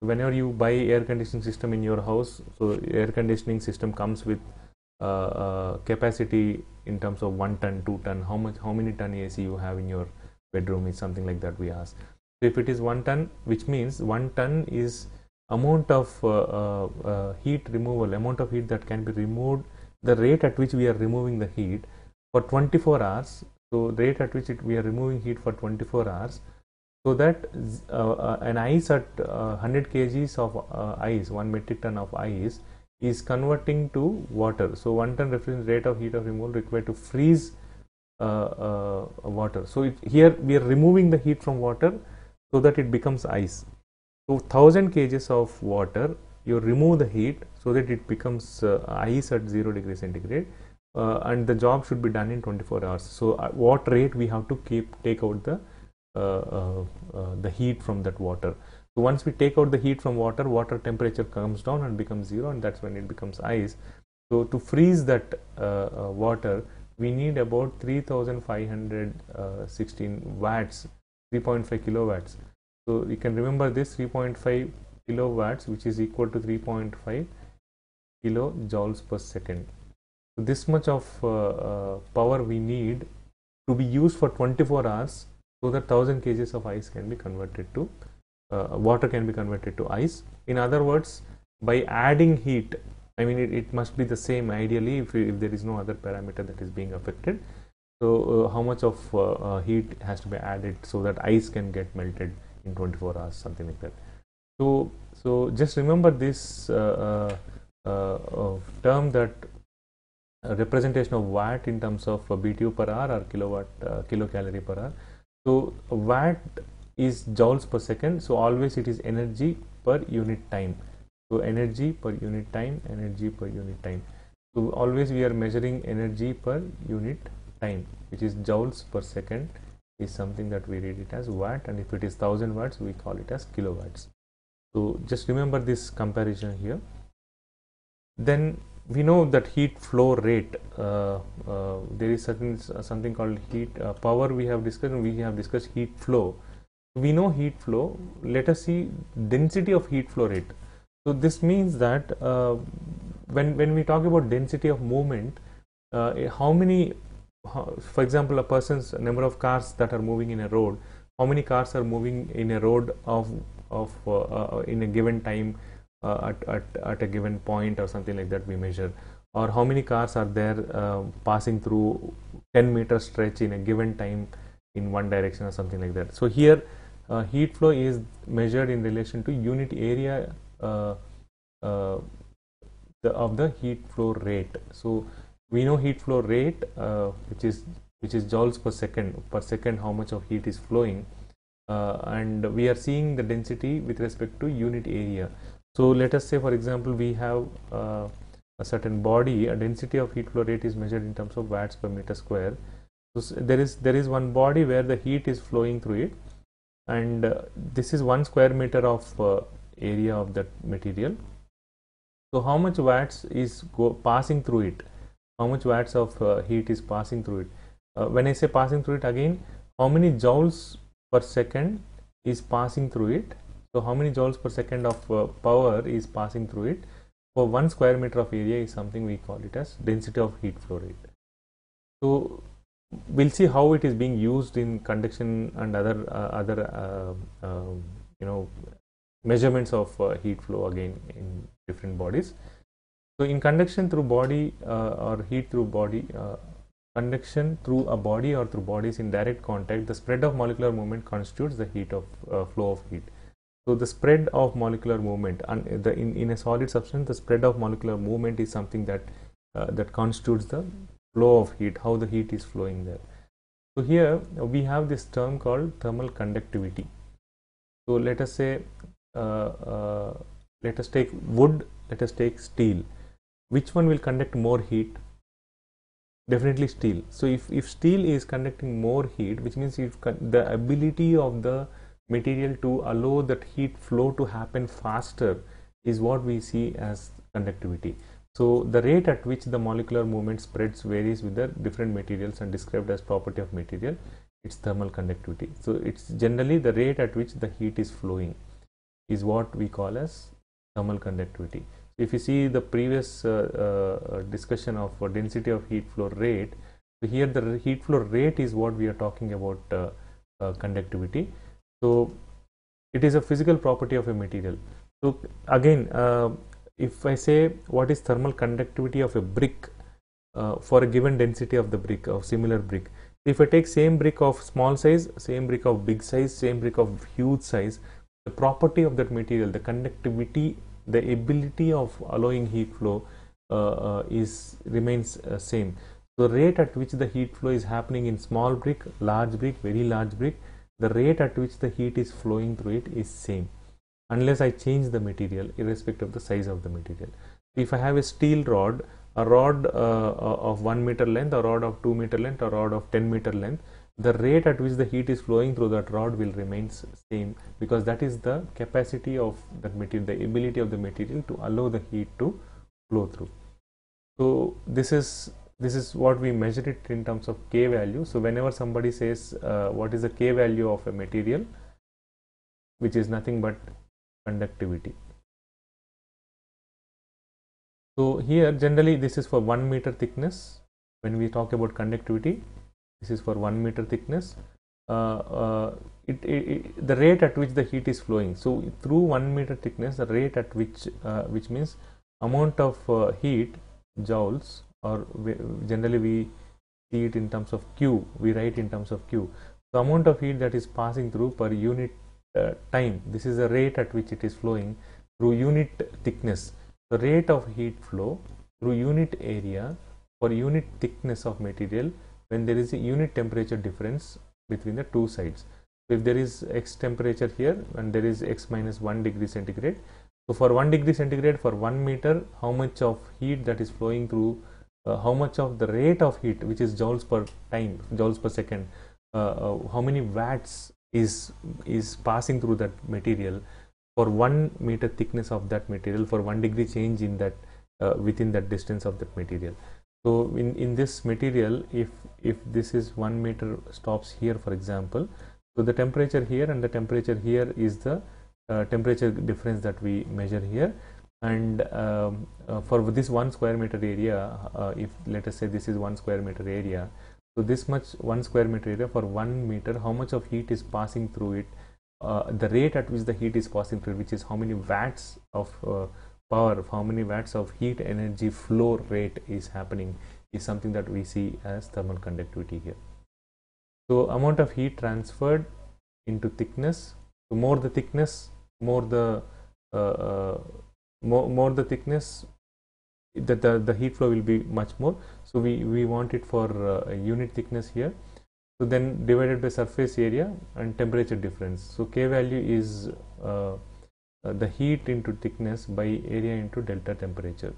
whenever you buy air conditioning system in your house so air conditioning system comes with uh, uh, capacity in terms of one ton two ton how much how many ton ac you have in your bedroom is something like that we ask so if it is one ton which means one ton is amount of uh, uh, uh, heat removal amount of heat that can be removed the rate at which we are removing the heat for 24 hours so rate at which it, we are removing heat for 24 hours so that uh, uh, an ice at 100 uh, kgs of ice, one metric ton of ice is converting to water. So one ton represents rate of heat of removal required to freeze water. So it, here we are removing the heat from water so that it becomes ice. So 1000 kgs of water you remove the heat so that it becomes uh, ice at 0 degree centigrade uh, and the job should be done in 24 hours. So what rate we have to keep take out the uh, uh, uh, the heat from that water. So once we take out the heat from water, water temperature comes down and becomes zero and that's when it becomes ice. So to freeze that water, we need about 3516 watts 3.5 kilowatts so you can remember this 3.5 kilowatts which is equal to 3.5 kilojoules per second so this much of uh, uh, power we need to be used for 24 hours so that 1000 kg of ice can be converted to uh, water can be converted to ice in other words by adding heat i mean it, it must be the same ideally if, if there is no other parameter that is being affected so uh, how much of uh, uh heat has to be added so that ice can get melted in 24 hours something like that so so just remember this uh, uh, term that representation of watt in terms of BTU per hour or kilowatt kilocalorie per hour so watt is joules per second. So always it is energy per unit time. So energy per unit time, energy per unit time. So always we are measuring energy per unit time, which is joules per second is something that we read it as watt and if it is 1000 watts we call it as kilowatts so just remember this comparison here then we know that heat flow rate uh, uh, there is certain uh, something called heat uh, power we have discussed we have discussed heat flow we know heat flow let us see density of heat flow rate so this means that uh, when when we talk about density of movement uh, how many for example a person's number of cars that are moving in a road how many cars are moving in a road of of in a given time uh, at, at, at a given point or something like that we measure or how many cars are there uh, passing through 10 meter stretch in a given time in one direction or something like that so here uh, heat flow is measured in relation to unit area uh, uh, the, of the heat flow rate so we know heat flow rate uh, which is which is joules per second per second how much of heat is flowing uh, and we are seeing the density with respect to unit area so let us say for example we have uh, a certain body a density of heat flow rate is measured in terms of watts per meter square. So there is there is one body where the heat is flowing through it and uh, this is one square meter of uh, area of that material. So how much watts is passing through it? How much watts of uh, heat is passing through it? Uh, when I say passing through it again, how many joules per second is passing through it so how many joules per second of uh, power is passing through it for one square meter of area is something we call it as density of heat flow rate. So we'll see how it is being used in conduction and other uh, other uh, you know measurements of uh, heat flow again in different bodies. So in conduction through body uh, or heat through body uh, conduction through a body or through bodies in direct contact the spread of molecular movement constitutes the heat of flow of heat so the spread of molecular movement and the, in, in a solid substance, the spread of molecular movement is something that uh, that constitutes the flow of heat, how the heat is flowing there. So here we have this term called thermal conductivity. So let us say, uh, uh, let us take wood, let us take steel. Which one will conduct more heat? Definitely steel. So if, if steel is conducting more heat, which means the ability of the material to allow that heat flow to happen faster is what we see as conductivity. So the rate at which the molecular movement spreads varies with the different materials and described as property of material its thermal conductivity. So it's generally the rate at which the heat is flowing is what we call as thermal conductivity. So if you see the previous uh, uh, discussion of uh, density of heat flow rate, so here the heat flow rate is what we are talking about uh, uh, conductivity. So it is a physical property of a material. So again, uh, if I say what is thermal conductivity of a brick uh, for a given density of the brick of similar brick. If I take same brick of small size, same brick of big size, same brick of huge size, the property of that material, the conductivity, the ability of allowing heat flow uh, uh is remains uh, same. The rate at which the heat flow is happening in small brick, large brick, very large brick the rate at which the heat is flowing through it is same unless I change the material irrespective of the size of the material. If I have a steel rod, a rod uh, uh of 1 meter length, a rod of 2 meter length, a rod of 10 meter length, the rate at which the heat is flowing through that rod will remain same because that is the capacity of that material, the ability of the material to allow the heat to flow through. So this is this is what we measure it in terms of k value so whenever somebody says uh, what is the k value of a material which is nothing but conductivity so here generally this is for 1 meter thickness when we talk about conductivity this is for 1 meter thickness uh, uh, it, it, it, the rate at which the heat is flowing so through 1 meter thickness the rate at which uh, which means amount of uh, heat joules or we, generally we see it in terms of Q, we write in terms of Q. The amount of heat that is passing through per unit uh, time, this is the rate at which it is flowing through unit thickness. The rate of heat flow through unit area for unit thickness of material when there is a unit temperature difference between the two sides. if there is x temperature here and there is x minus 1 degree centigrade, so for 1 degree centigrade for 1 meter how much of heat that is flowing through uh, how much of the rate of heat which is joules per time joules per second uh, uh, how many watts is is passing through that material for one meter thickness of that material for one degree change in that uh, within that distance of that material so in in this material if if this is one meter stops here for example so the temperature here and the temperature here is the uh, temperature difference that we measure here and um, uh, for this one square meter area uh, if let us say this is one square meter area so this much one square meter area for one meter how much of heat is passing through it uh, the rate at which the heat is passing through which is how many watts of uh, power how many watts of heat energy flow rate is happening is something that we see as thermal conductivity here so amount of heat transferred into thickness so more the thickness more the uh, uh, more, more the thickness that the, the heat flow will be much more so we we want it for uh, unit thickness here so then divided by surface area and temperature difference so k value is uh, uh, the heat into thickness by area into delta temperature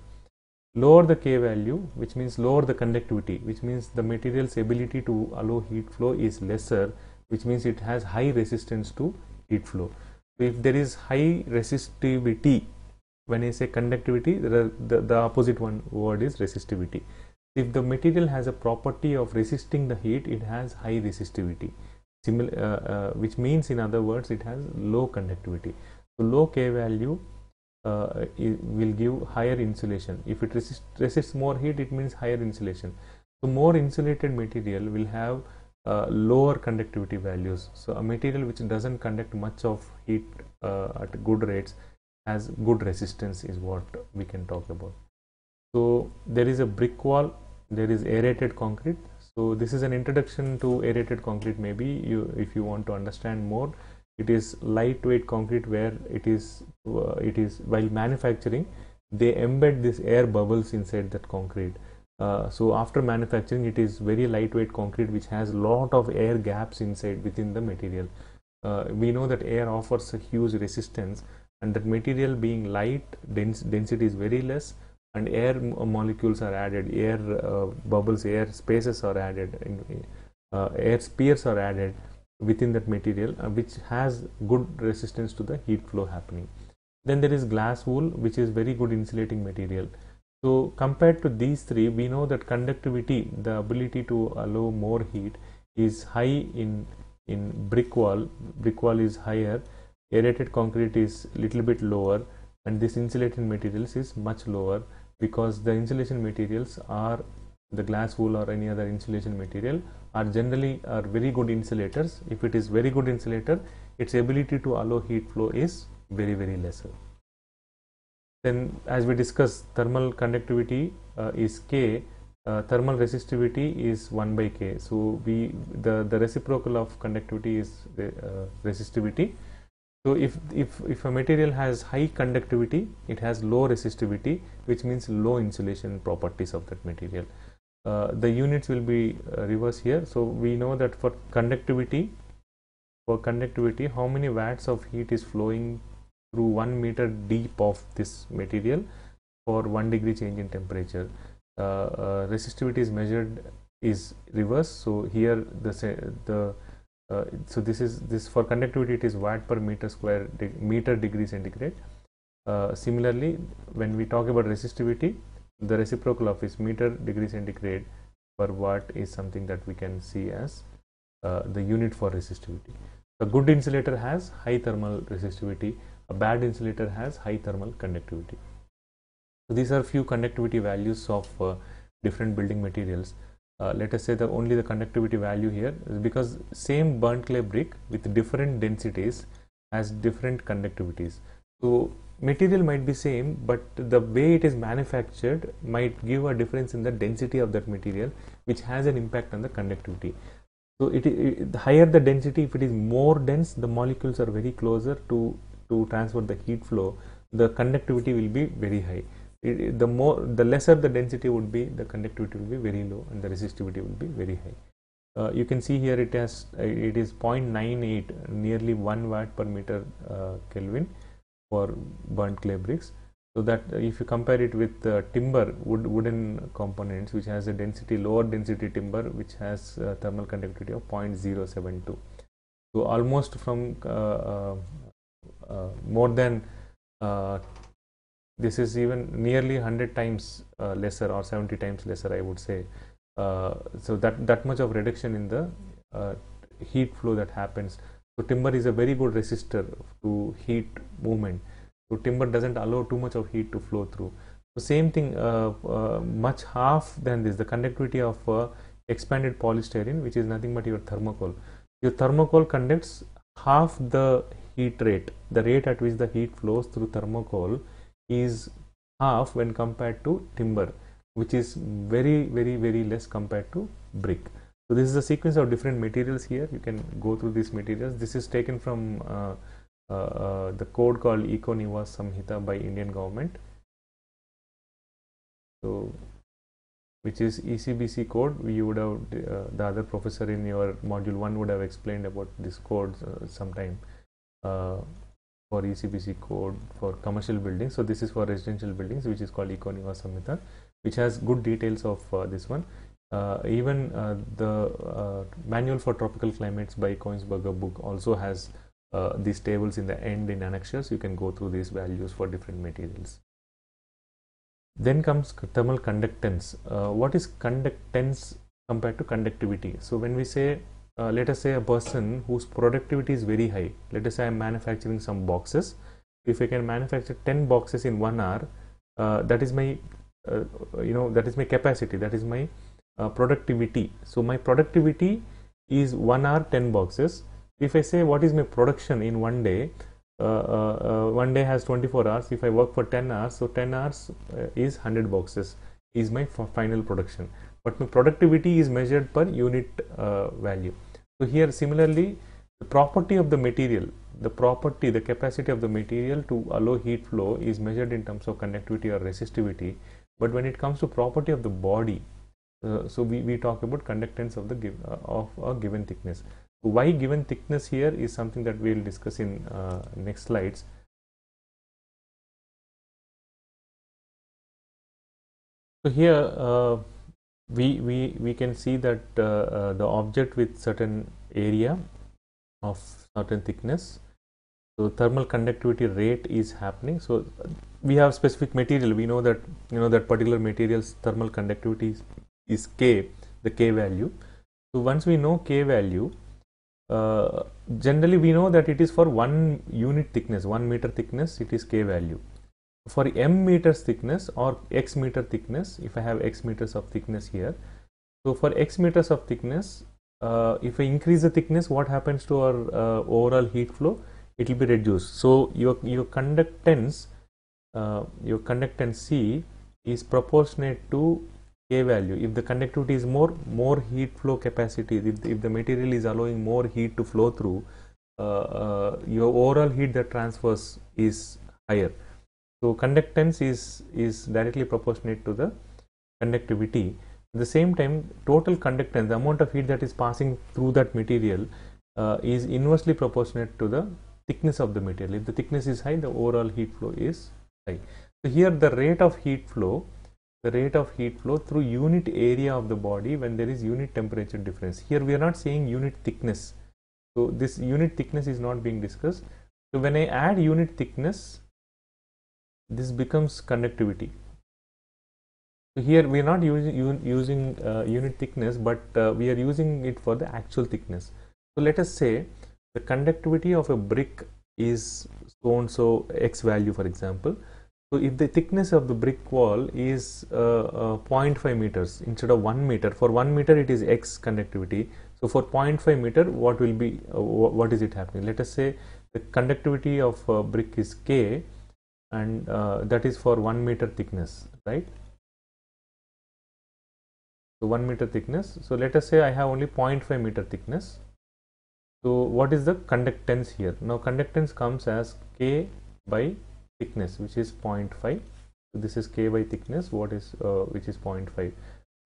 lower the k value which means lower the conductivity which means the material's ability to allow heat flow is lesser which means it has high resistance to heat flow so if there is high resistivity when I say conductivity, the, the, the opposite one word is resistivity. If the material has a property of resisting the heat, it has high resistivity, Simil uh, uh, which means in other words, it has low conductivity. So low K value uh, will give higher insulation. If it resist, resists more heat, it means higher insulation. So more insulated material will have uh, lower conductivity values. So a material which doesn't conduct much of heat uh, at good rates has good resistance is what we can talk about. So there is a brick wall, there is aerated concrete. So this is an introduction to aerated concrete maybe you, if you want to understand more. It is lightweight concrete where it is, uh, it is while manufacturing, they embed this air bubbles inside that concrete. Uh, so after manufacturing it is very lightweight concrete which has lot of air gaps inside within the material uh, we know that air offers a huge resistance and that material being light dense, density is very less and air uh, molecules are added air uh, bubbles air spaces are added uh, air spheres are added within that material uh, which has good resistance to the heat flow happening then there is glass wool which is very good insulating material so compared to these three we know that conductivity the ability to allow more heat is high in in brick wall brick wall is higher aerated concrete is little bit lower and this insulating materials is much lower because the insulation materials are the glass wool or any other insulation material are generally are very good insulators if it is very good insulator its ability to allow heat flow is very very lesser then as we discussed thermal conductivity uh, is k uh, thermal resistivity is 1 by k so we the the reciprocal of conductivity is the, uh, resistivity so if, if, if a material has high conductivity, it has low resistivity, which means low insulation properties of that material. Uh, the units will be uh, here. So we know that for conductivity, for conductivity, how many watts of heat is flowing through 1 meter deep of this material for 1 degree change in temperature. Uh, uh resistivity is measured is reverse. So here the, the uh, so this is this for conductivity it is watt per meter square de meter degree centigrade uh, similarly when we talk about resistivity the reciprocal of is meter degree centigrade per watt is something that we can see as uh, the unit for resistivity a good insulator has high thermal resistivity a bad insulator has high thermal conductivity so these are few conductivity values of uh, different building materials uh, let us say the only the conductivity value here is because same burnt clay brick with different densities has different conductivities so material might be same but the way it is manufactured might give a difference in the density of that material which has an impact on the conductivity so it, it the higher the density if it is more dense the molecules are very closer to to transfer the heat flow the conductivity will be very high it, the more the lesser the density would be the conductivity will be very low and the resistivity will be very high uh, you can see here it has uh, it is 0.98 nearly 1 watt per meter uh, kelvin for burnt clay bricks so that uh, if you compare it with uh, timber wood wooden components which has a density lower density timber which has thermal conductivity of 0.072 so almost from more than this is even nearly 100 times uh, lesser or 70 times lesser i would say uh, so that that much of reduction in the uh, heat flow that happens so timber is a very good resistor to heat movement so timber doesn't allow too much of heat to flow through so same thing uh, uh, much half than this the conductivity of uh, expanded polystyrene which is nothing but your thermocol your thermocol conducts half the heat rate the rate at which the heat flows through thermocol is half when compared to timber which is very very very less compared to brick so this is a sequence of different materials here you can go through these materials this is taken from uh, uh, uh, the code called Econiva Samhita by Indian government so which is ECBC code you would have uh, the other professor in your module 1 would have explained about this code uh, sometime uh, for ECBC code for commercial buildings. So this is for residential buildings, which is called Econima Samhita, which has good details of uh, this one. Uh, even uh, the uh, manual for tropical climates by Coinsberger book also has uh, these tables in the end in annexures. You can go through these values for different materials. Then comes thermal conductance. Uh, what is conductance compared to conductivity? So when we say uh, let us say a person whose productivity is very high let us say i'm manufacturing some boxes if i can manufacture 10 boxes in one hour uh, that is my uh, you know that is my capacity that is my uh, productivity so my productivity is one hour 10 boxes if i say what is my production in one day uh, uh, one day has 24 hours if i work for 10 hours so 10 hours is 100 boxes is my final production but my productivity is measured per unit value so here similarly the property of the material, the property, the capacity of the material to allow heat flow is measured in terms of conductivity or resistivity. But when it comes to property of the body, uh, so we, we talk about conductance of the give, uh, of a given thickness. Why given thickness here is something that we will discuss in uh, next slides. So here uh, we we we can see that uh, uh, the object with certain area of certain thickness so thermal conductivity rate is happening so we have specific material we know that you know that particular materials thermal conductivity is, is k the k value so once we know k value uh, generally we know that it is for one unit thickness one meter thickness it is k value for m meters thickness or x meter thickness if I have x meters of thickness here so for x meters of thickness uh, if I increase the thickness what happens to our uh, overall heat flow it will be reduced so your your conductance uh, your conductance C is proportionate to K value if the conductivity is more more heat flow capacity if, if the material is allowing more heat to flow through uh, uh, your overall heat that transfers is higher so conductance is, is directly proportionate to the conductivity. At the same time, total conductance, the amount of heat that is passing through that material uh, is inversely proportionate to the thickness of the material. If the thickness is high, the overall heat flow is high. So here the rate of heat flow, the rate of heat flow through unit area of the body when there is unit temperature difference. Here we are not saying unit thickness. So this unit thickness is not being discussed. So when I add unit thickness this becomes conductivity so here we are not using using uh, unit thickness but uh, we are using it for the actual thickness so let us say the conductivity of a brick is so and so x value for example so if the thickness of the brick wall is uh, uh 0.5 meters instead of 1 meter for 1 meter it is x conductivity so for 0.5 meter what will be uh, what is it happening let us say the conductivity of brick is k and uh, that is for 1 meter thickness right so 1 meter thickness so let us say i have only 0.5 meter thickness so what is the conductance here now conductance comes as k by thickness which is 0.5 so this is k by thickness what is uh, which is 0.5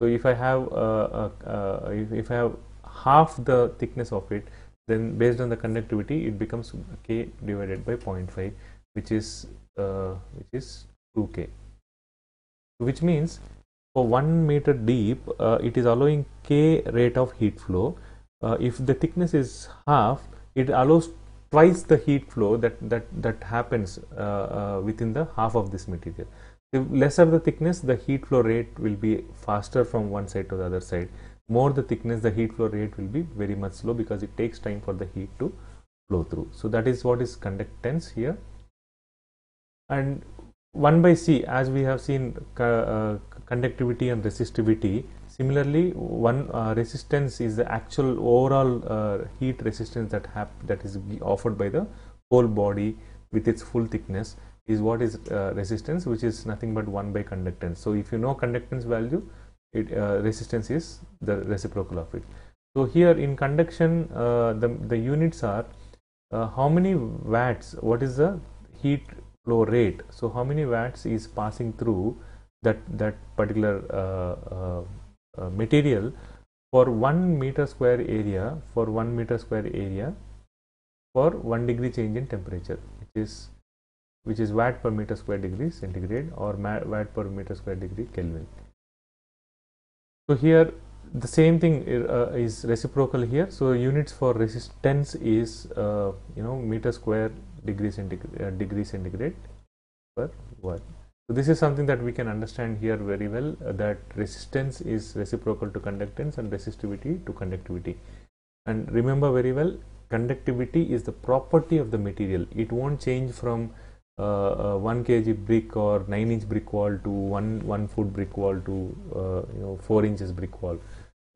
so if i have uh, uh, uh, if, if i have half the thickness of it then based on the conductivity it becomes k divided by 0.5 which is uh, which is 2k which means for one meter deep uh, it is allowing k rate of heat flow uh, if the thickness is half it allows twice the heat flow that that that happens uh, uh, within the half of this material the lesser the thickness the heat flow rate will be faster from one side to the other side more the thickness the heat flow rate will be very much slow because it takes time for the heat to flow through so that is what is conductance here and 1 by C as we have seen uh, conductivity and resistivity similarly one uh, resistance is the actual overall uh, heat resistance that that is offered by the whole body with its full thickness is what is uh, resistance which is nothing but 1 by conductance so if you know conductance value it uh, resistance is the reciprocal of it so here in conduction uh, the the units are how many watts what is the heat flow rate so how many watts is passing through that that particular uh, uh, uh, material for 1 meter square area for 1 meter square area for 1 degree change in temperature which is which is watt per meter square degree centigrade or watt per meter square degree kelvin so here the same thing uh, is reciprocal here so units for resistance is uh, you know meter square degrees centigrade, uh, degree centigrade per one. So this is something that we can understand here very well uh, that resistance is reciprocal to conductance and resistivity to conductivity. And remember very well conductivity is the property of the material. It won't change from uh, uh 1 kg brick or 9 inch brick wall to 1 1 foot brick wall to uh, you know 4 inches brick wall.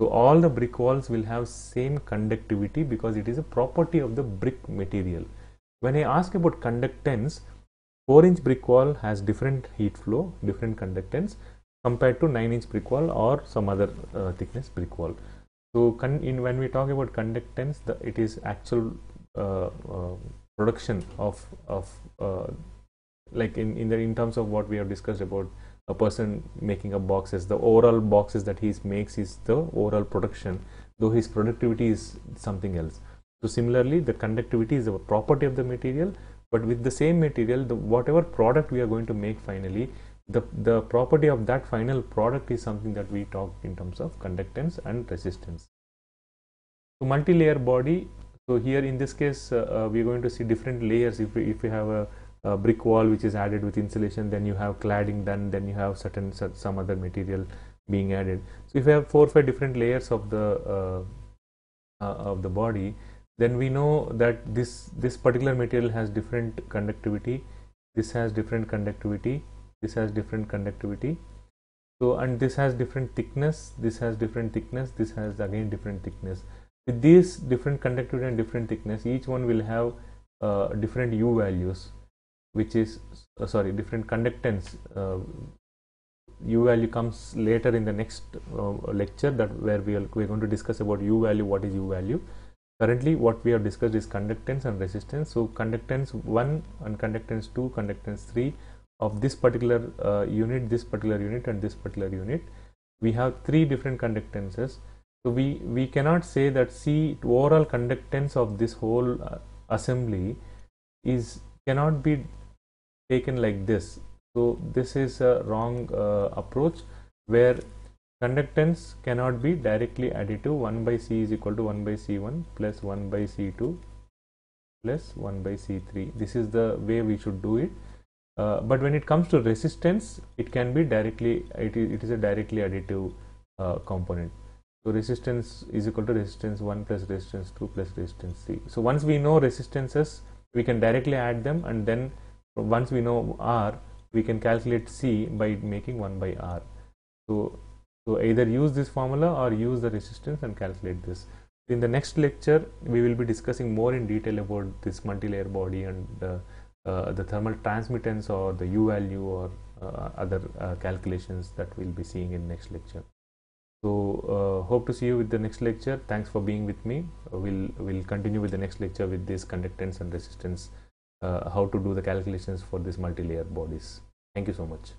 So all the brick walls will have same conductivity because it is a property of the brick material. When I ask about conductance, 4 inch brick wall has different heat flow, different conductance compared to 9 inch brick wall or some other uh, thickness brick wall. So in, when we talk about conductance, the, it is actual uh, uh, production of, of uh, like in, in, the, in terms of what we have discussed about a person making up boxes, the overall boxes that he makes is the overall production, though his productivity is something else. So similarly, the conductivity is a property of the material, but with the same material, the whatever product we are going to make finally, the, the property of that final product is something that we talk in terms of conductance and resistance. So multi-layer body, so here in this case, uh, uh we are going to see different layers if we, if we have a, a, brick wall which is added with insulation, then you have cladding done, then you have certain some other material being added. So if you have four or five different layers of the uh, uh of the body, then we know that this this particular material has different conductivity this has different conductivity this has different conductivity so and this has different thickness this has different thickness this has again different thickness with these different conductivity and different thickness each one will have uh, different u values which is uh, sorry different conductance uh, u value comes later in the next uh, lecture that where we are, we are going to discuss about u value what is u value currently what we have discussed is conductance and resistance so conductance 1 and conductance 2 conductance 3 of this particular uh, unit this particular unit and this particular unit we have three different conductances so we we cannot say that c overall conductance of this whole uh, assembly is cannot be taken like this so this is a wrong uh, approach where Conductance cannot be directly additive 1 by C is equal to 1 by C1 plus 1 by C2 plus 1 by C3. This is the way we should do it. Uh, but when it comes to resistance, it can be directly, it is, it is a directly additive uh, component. So resistance is equal to resistance 1 plus resistance 2 plus resistance 3. So once we know resistances, we can directly add them and then once we know R, we can calculate C by making 1 by R. So so either use this formula or use the resistance and calculate this. In the next lecture, we will be discussing more in detail about this multilayer body and uh, uh, the thermal transmittance or the U value or uh, other uh, calculations that we'll be seeing in next lecture. So uh, hope to see you with the next lecture. Thanks for being with me. We'll we'll continue with the next lecture with this conductance and resistance, uh, how to do the calculations for these multilayer bodies. Thank you so much.